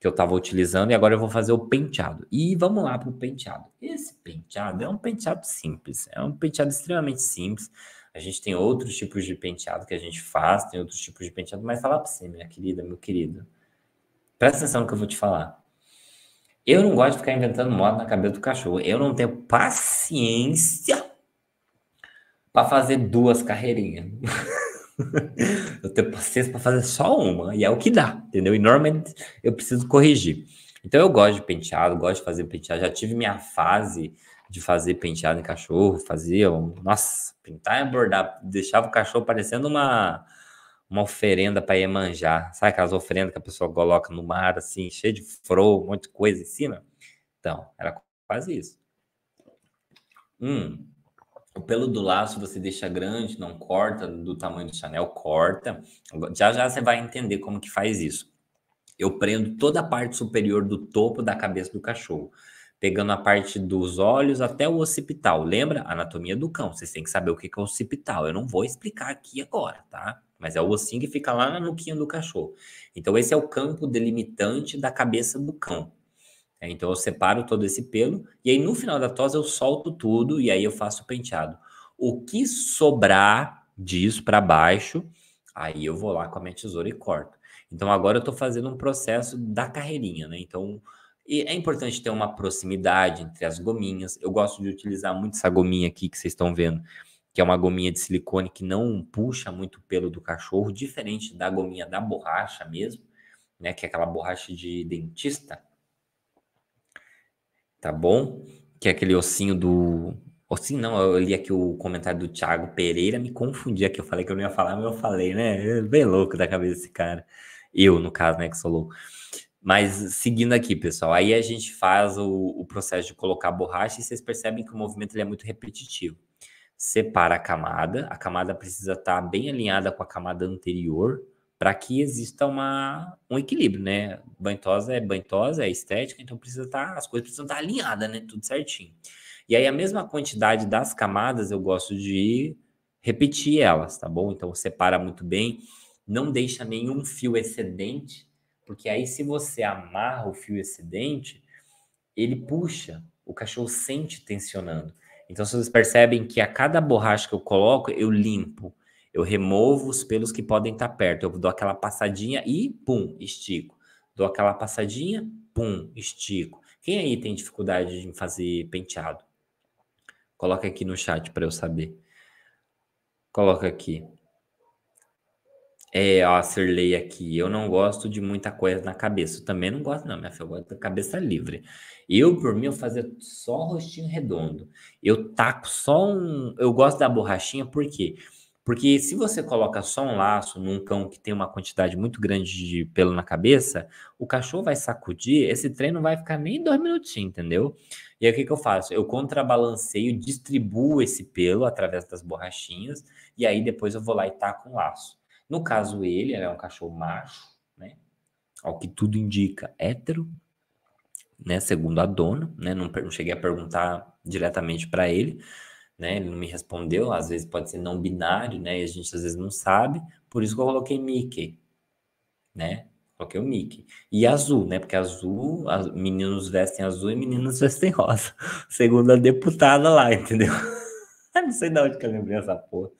que eu estava utilizando e agora eu vou fazer o penteado. E vamos lá para o penteado. Esse penteado é um penteado simples, é um penteado extremamente simples. A gente tem outros tipos de penteado que a gente faz, tem outros tipos de penteado, mas fala para você, minha querida, meu querido. Presta atenção no que eu vou te falar. Eu não gosto de ficar inventando moda na cabeça do cachorro. Eu não tenho paciência para fazer duas carreirinhas. eu tenho paciência para fazer só uma, e é o que dá, entendeu? E normalmente eu preciso corrigir. Então eu gosto de penteado, gosto de fazer penteado. Já tive minha fase de fazer penteado em cachorro, fazia, nossa, pintar e abordar, deixava o cachorro parecendo uma uma oferenda para ir manjar Sabe aquelas oferendas que a pessoa coloca no mar assim, cheio de fro, um monte de coisa em cima? Então, era quase isso. Hum. O pelo do laço você deixa grande, não corta, do tamanho do Chanel, corta. Já já você vai entender como que faz isso. Eu prendo toda a parte superior do topo da cabeça do cachorro, pegando a parte dos olhos até o occipital. Lembra? Anatomia do cão. Vocês têm que saber o que é o occipital. Eu não vou explicar aqui agora, tá? Mas é o ossinho que fica lá na nuquinha do cachorro. Então, esse é o campo delimitante da cabeça do cão. É, então eu separo todo esse pelo e aí no final da tosa eu solto tudo e aí eu faço o penteado. O que sobrar disso para baixo, aí eu vou lá com a minha tesoura e corto. Então agora eu estou fazendo um processo da carreirinha, né? Então e é importante ter uma proximidade entre as gominhas. Eu gosto de utilizar muito essa gominha aqui que vocês estão vendo, que é uma gominha de silicone que não puxa muito pelo do cachorro, diferente da gominha da borracha mesmo, né? Que é aquela borracha de dentista tá bom? Que é aquele ossinho do. Ossinho não, eu li aqui o comentário do Thiago Pereira, me confundi aqui, eu falei que eu não ia falar, mas eu falei, né? Bem louco da cabeça desse cara. Eu, no caso, né, que sou louco. Mas seguindo aqui, pessoal, aí a gente faz o, o processo de colocar a borracha e vocês percebem que o movimento é muito repetitivo. Separa a camada, a camada precisa estar tá bem alinhada com a camada anterior, para que exista uma, um equilíbrio, né? Bantosa é bantosa, é estética, então precisa estar, tá, as coisas precisam estar tá alinhadas, né? Tudo certinho. E aí a mesma quantidade das camadas eu gosto de repetir elas, tá bom? Então separa muito bem, não deixa nenhum fio excedente, porque aí se você amarra o fio excedente, ele puxa, o cachorro sente tensionando. Então vocês percebem que a cada borracha que eu coloco, eu limpo. Eu removo os pelos que podem estar perto. Eu dou aquela passadinha e pum, estico. Dou aquela passadinha, pum, estico. Quem aí tem dificuldade de fazer penteado? Coloca aqui no chat para eu saber. Coloca aqui. É, ó, Sirlei aqui. Eu não gosto de muita coisa na cabeça. Eu também não gosto, não, minha filha. Eu gosto da cabeça livre. Eu, por mim, eu fazer só um rostinho redondo. Eu taco só um. Eu gosto da borrachinha, por quê? Porque porque se você coloca só um laço num cão que tem uma quantidade muito grande de pelo na cabeça, o cachorro vai sacudir, esse treino vai ficar nem dois minutinhos, entendeu? E aí o que, que eu faço? Eu contrabalanceio, distribuo esse pelo através das borrachinhas, e aí depois eu vou lá e taco um laço. No caso, ele, ele é um cachorro macho, né? Ao que tudo indica, hétero, né? Segundo a dona, né? Não, não cheguei a perguntar diretamente para ele, né? Ele não me uhum. respondeu, às vezes pode ser não binário, né? E a gente às vezes não sabe, por isso que eu coloquei Mickey, né? Coloquei o Mickey. E azul, né? Porque azul, meninos vestem azul e meninas vestem rosa. Segundo a deputada lá, entendeu? não sei de onde que eu lembrei essa porra.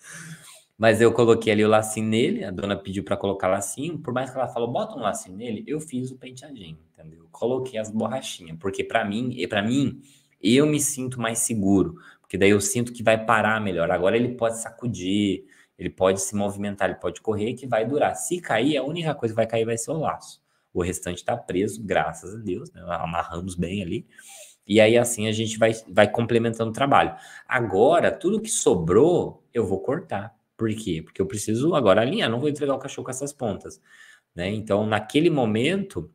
Mas eu coloquei ali o lacinho nele, a dona pediu para colocar lacinho, por mais que ela falou, bota um lacinho nele, eu fiz o penteadinho, entendeu? Coloquei as borrachinhas, porque para mim, para mim, eu me sinto mais seguro, porque daí eu sinto que vai parar melhor. Agora ele pode sacudir, ele pode se movimentar, ele pode correr, que vai durar. Se cair, a única coisa que vai cair vai ser o laço. O restante está preso, graças a Deus, né? amarramos bem ali. E aí assim a gente vai, vai complementando o trabalho. Agora, tudo que sobrou, eu vou cortar. Por quê? Porque eu preciso agora alinhar, não vou entregar o cachorro com essas pontas. Né? Então, naquele momento,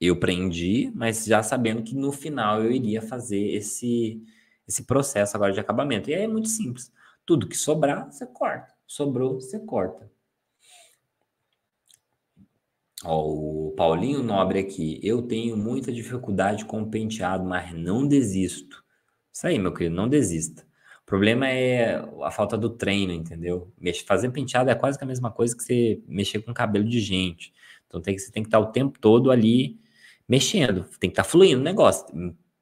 eu prendi, mas já sabendo que no final eu iria fazer esse esse processo agora de acabamento. E aí é muito simples. Tudo que sobrar, você corta. Sobrou, você corta. Ó, o Paulinho Nobre aqui. Eu tenho muita dificuldade com o penteado, mas não desisto. Isso aí, meu querido, não desista. O problema é a falta do treino, entendeu? Fazer penteado é quase que a mesma coisa que você mexer com cabelo de gente. Então tem que, você tem que estar o tempo todo ali mexendo, tem que estar fluindo o negócio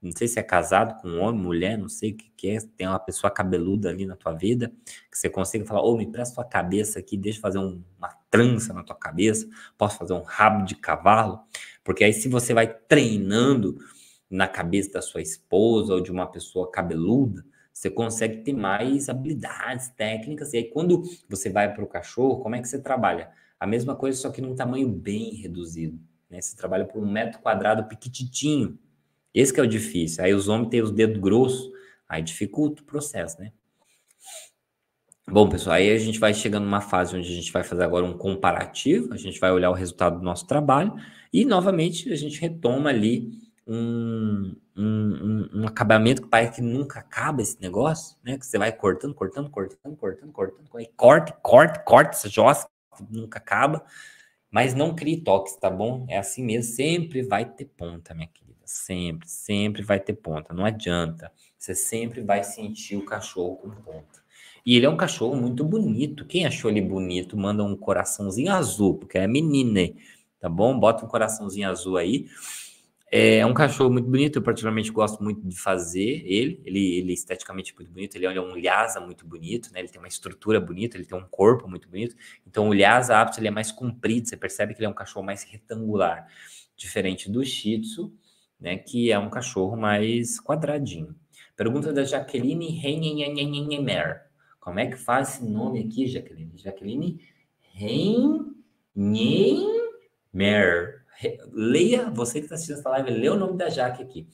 não sei se é casado com um homem, mulher, não sei o que, que é, tem uma pessoa cabeluda ali na tua vida, que você consegue falar, ô, oh, me presta tua cabeça aqui, deixa eu fazer um, uma trança na tua cabeça, posso fazer um rabo de cavalo? Porque aí se você vai treinando na cabeça da sua esposa ou de uma pessoa cabeluda, você consegue ter mais habilidades técnicas, e aí quando você vai para o cachorro, como é que você trabalha? A mesma coisa, só que num tamanho bem reduzido. Né? Você trabalha por um metro quadrado piquititinho, esse que é o difícil. Aí os homens têm os dedos grossos, aí dificulta o processo, né? Bom, pessoal, aí a gente vai chegando numa fase onde a gente vai fazer agora um comparativo, a gente vai olhar o resultado do nosso trabalho e, novamente, a gente retoma ali um, um, um, um acabamento que parece que nunca acaba esse negócio, né? Que você vai cortando, cortando, cortando, cortando, cortando, corta, corta, corta, corta essa jossa, nunca acaba. Mas não crie toques, tá bom? É assim mesmo, sempre vai ter ponta, minha querida. Sempre, sempre vai ter ponta. Não adianta. Você sempre vai sentir o cachorro com ponta. E ele é um cachorro muito bonito. Quem achou ele bonito, manda um coraçãozinho azul, porque é menina, tá bom? Bota um coraçãozinho azul aí. É um cachorro muito bonito, eu particularmente gosto muito de fazer ele. Ele, ele é esteticamente é muito bonito, ele é um lhasa muito bonito, né? Ele tem uma estrutura bonita, ele tem um corpo muito bonito. Então o lhasa apto ele é mais comprido, você percebe que ele é um cachorro mais retangular, diferente do shih tzu, né, que é um cachorro mais quadradinho. Pergunta da Jaqueline Reinhemer. Como é que faz esse nome aqui, Jaqueline? Jaqueline Reinhemer. Leia, você que está assistindo essa live, leia o nome da Jaque aqui.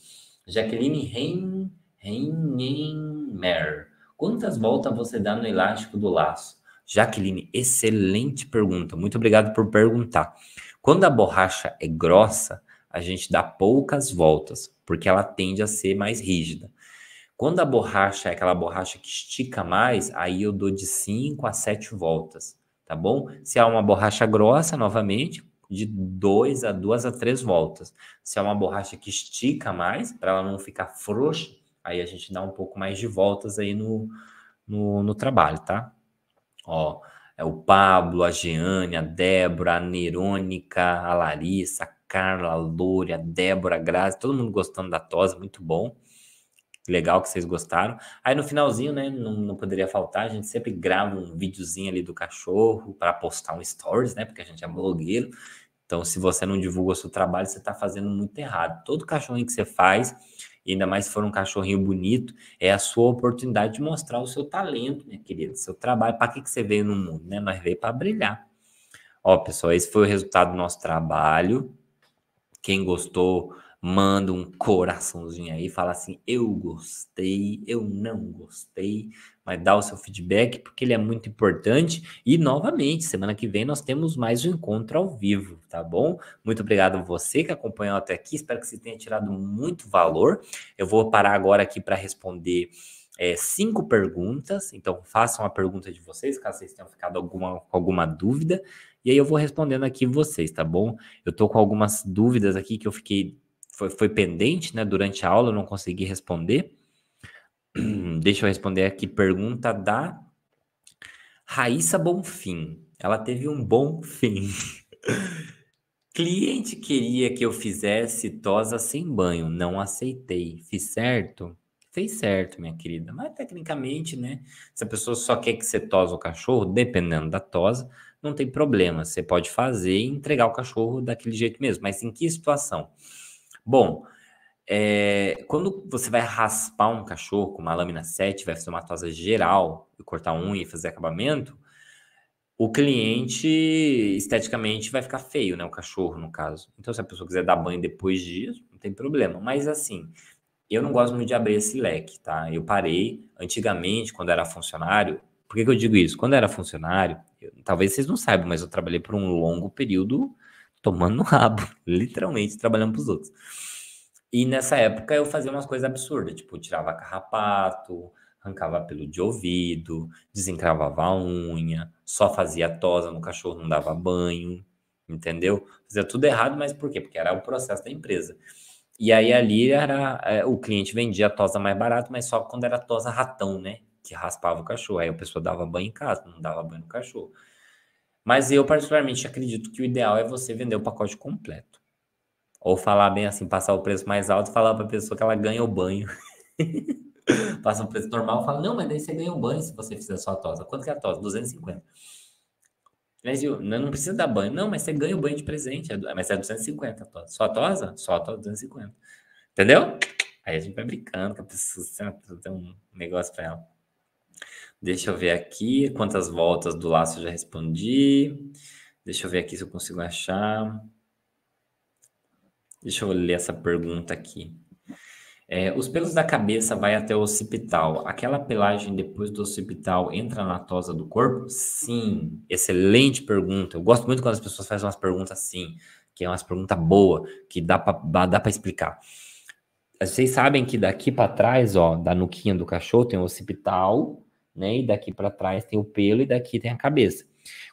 Jaqueline Rein, Reinhemer. Quantas voltas você dá no elástico do laço? Jaqueline, excelente pergunta. Muito obrigado por perguntar. Quando a borracha é grossa, a gente dá poucas voltas, porque ela tende a ser mais rígida. Quando a borracha é aquela borracha que estica mais, aí eu dou de 5 a 7 voltas, tá bom? Se é uma borracha grossa, novamente, de 2 a 2 a 3 voltas. Se é uma borracha que estica mais, para ela não ficar frouxa, aí a gente dá um pouco mais de voltas aí no, no, no trabalho, tá? Ó, é o Pablo, a Geane, a Débora, a Nerônica, a Larissa, a Carla, a Lúria, a Débora, a Grazi, todo mundo gostando da tosa, muito bom. Legal que vocês gostaram. Aí no finalzinho, né, não, não poderia faltar, a gente sempre grava um videozinho ali do cachorro para postar um stories, né, porque a gente é blogueiro. Então, se você não divulga o seu trabalho, você está fazendo muito errado. Todo cachorrinho que você faz, e ainda mais se for um cachorrinho bonito, é a sua oportunidade de mostrar o seu talento, minha querida, seu trabalho. Para que, que você veio no mundo, né? Nós veio para brilhar. Ó, pessoal, esse foi o resultado do nosso trabalho. Quem gostou, manda um coraçãozinho aí, fala assim: eu gostei, eu não gostei, mas dá o seu feedback porque ele é muito importante. E novamente, semana que vem nós temos mais um encontro ao vivo, tá bom? Muito obrigado a você que acompanhou até aqui, espero que você tenha tirado muito valor. Eu vou parar agora aqui para responder. É, cinco perguntas, então façam a pergunta de vocês, caso vocês tenham ficado alguma, alguma dúvida. E aí eu vou respondendo aqui vocês, tá bom? Eu tô com algumas dúvidas aqui que eu fiquei foi, foi pendente, né? Durante a aula eu não consegui responder. Deixa eu responder aqui pergunta da Raíssa Bonfim. Ela teve um bom fim. Cliente queria que eu fizesse tosa sem banho, não aceitei. Fiz certo? Fez certo, minha querida. Mas tecnicamente, né? Se a pessoa só quer que você tosa o cachorro, dependendo da tosa, não tem problema. Você pode fazer e entregar o cachorro daquele jeito mesmo. Mas em que situação? Bom, é, quando você vai raspar um cachorro com uma lâmina 7, vai fazer uma tosa geral, cortar unha e fazer acabamento, o cliente esteticamente vai ficar feio, né? O cachorro, no caso. Então, se a pessoa quiser dar banho depois disso, não tem problema. Mas assim, eu não gosto muito de abrir esse leque, tá? Eu parei antigamente, quando era funcionário. Por que, que eu digo isso? Quando era funcionário, eu, talvez vocês não saibam, mas eu trabalhei por um longo período tomando rabo, literalmente trabalhando para os outros. E nessa época eu fazia umas coisas absurdas, tipo, tirava carrapato, arrancava pelo de ouvido, desencravava a unha, só fazia tosa no cachorro, não dava banho, entendeu? Fazia tudo errado, mas por quê? Porque era o processo da empresa. E aí ali era é, o cliente vendia a tosa mais barato, mas só quando era tosa ratão, né? que raspava o cachorro. Aí a pessoa dava banho em casa, não dava banho no cachorro. Mas eu, particularmente, acredito que o ideal é você vender o pacote completo. Ou falar bem assim, passar o preço mais alto e falar para a pessoa que ela ganha o banho. Passa o preço normal fala: Não, mas daí você ganha o banho se você fizer só a tosa. Quanto que é a tosa? 250. Mas não precisa dar banho. Não, mas você ganha o banho de presente. É mas é 250 a tosa. Só a tosa? Só a tosa, 250. Entendeu? Aí a gente vai brincando com a pessoa tem um negócio para ela. Deixa eu ver aqui quantas voltas do laço eu já respondi. Deixa eu ver aqui se eu consigo achar. Deixa eu ler essa pergunta aqui. É, os pelos da cabeça vai até o occipital. Aquela pelagem depois do occipital entra na tosa do corpo? Sim. Excelente pergunta. Eu gosto muito quando as pessoas fazem umas perguntas assim, que é umas perguntas boa, que dá para dá pra explicar. Vocês sabem que daqui para trás, ó, da nuquinha do cachorro tem o occipital, né? E daqui para trás tem o pelo e daqui tem a cabeça.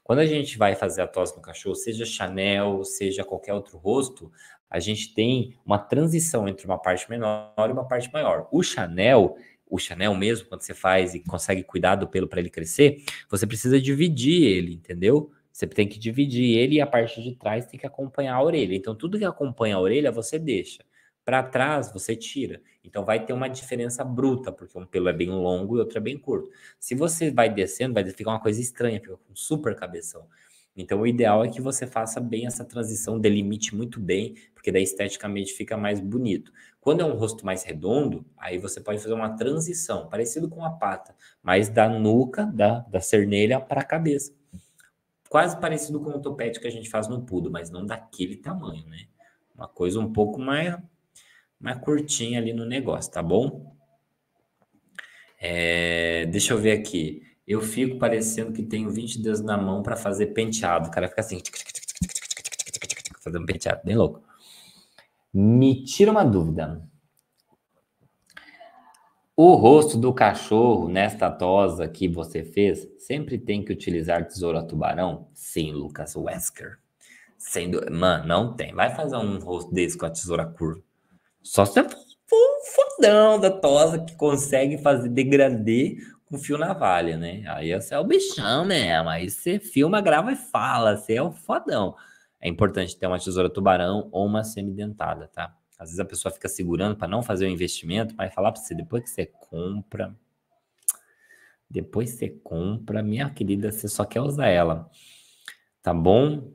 Quando a gente vai fazer a tosse no cachorro, seja Chanel, seja qualquer outro rosto, a gente tem uma transição entre uma parte menor e uma parte maior. O Chanel, o Chanel mesmo, quando você faz e consegue cuidar do pelo para ele crescer, você precisa dividir ele, entendeu? Você tem que dividir ele e a parte de trás tem que acompanhar a orelha. Então, tudo que acompanha a orelha, você deixa para trás você tira. Então vai ter uma diferença bruta, porque um pelo é bem longo e outro é bem curto. Se você vai descendo, vai ficar uma coisa estranha, fica com super cabeção. Então o ideal é que você faça bem essa transição, delimite muito bem, porque daí esteticamente fica mais bonito. Quando é um rosto mais redondo, aí você pode fazer uma transição, parecido com a pata, mas da nuca, da, da cernelha para a cabeça. Quase parecido com o topete que a gente faz no pudo, mas não daquele tamanho, né? Uma coisa um pouco mais mais curtinha ali no negócio, tá bom? É, deixa eu ver aqui. Eu fico parecendo que tenho 20 dedos na mão para fazer penteado. O cara fica assim, fazendo penteado, bem louco. Me tira uma dúvida. O rosto do cachorro nesta tosa que você fez sempre tem que utilizar tesoura tubarão? Sim, Lucas Wesker. Sendo, mano, não tem. Vai fazer um rosto desse com a tesoura curva. Só se for um fodão da tosa que consegue fazer degradê com fio navalha, né? Aí você é o bichão mesmo. Aí você filma, grava e fala. Você é o fodão. É importante ter uma tesoura tubarão ou uma semidentada, tá? Às vezes a pessoa fica segurando para não fazer o investimento, mas falar para você, depois que você compra, depois você compra, minha querida, você só quer usar ela. Tá bom?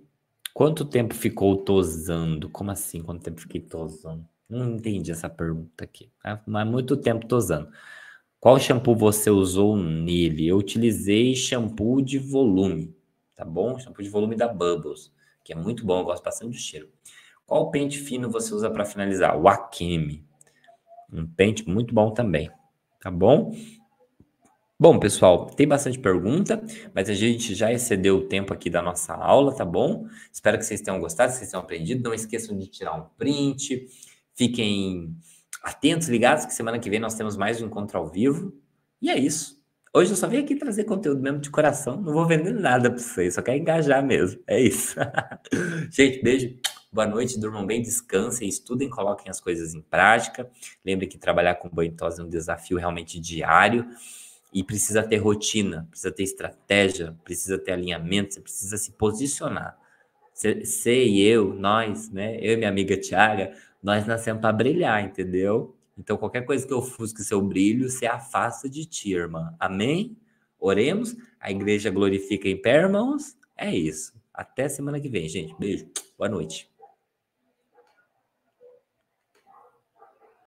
Quanto tempo ficou tosando? Como assim? Quanto tempo fiquei tosando? Não entendi essa pergunta aqui. Há muito tempo tô usando. Qual shampoo você usou nele? Eu utilizei shampoo de volume, tá bom? Shampoo de volume da Bubbles, que é muito bom, eu gosto bastante do cheiro. Qual pente fino você usa para finalizar? O Akemi. Um pente muito bom também, tá bom? Bom, pessoal, tem bastante pergunta, mas a gente já excedeu o tempo aqui da nossa aula, tá bom? Espero que vocês tenham gostado, que vocês tenham aprendido. Não esqueçam de tirar um print Fiquem atentos, ligados, que semana que vem nós temos mais um encontro ao vivo. E é isso. Hoje eu só vim aqui trazer conteúdo mesmo de coração. Não vou vender nada para vocês, só quero engajar mesmo. É isso. Gente, beijo. Boa noite, durmam bem, descansem, estudem, coloquem as coisas em prática. Lembre que trabalhar com banho é um desafio realmente diário e precisa ter rotina, precisa ter estratégia, precisa ter alinhamento, você precisa se posicionar. Você e eu, nós, né? Eu e minha amiga Tiaga, nós nascemos para brilhar, entendeu? Então, qualquer coisa que ofusque seu brilho, se afasta de ti, irmã. Amém? Oremos. A igreja glorifica em pé, irmãos. É isso. Até semana que vem, gente. Beijo. Boa noite.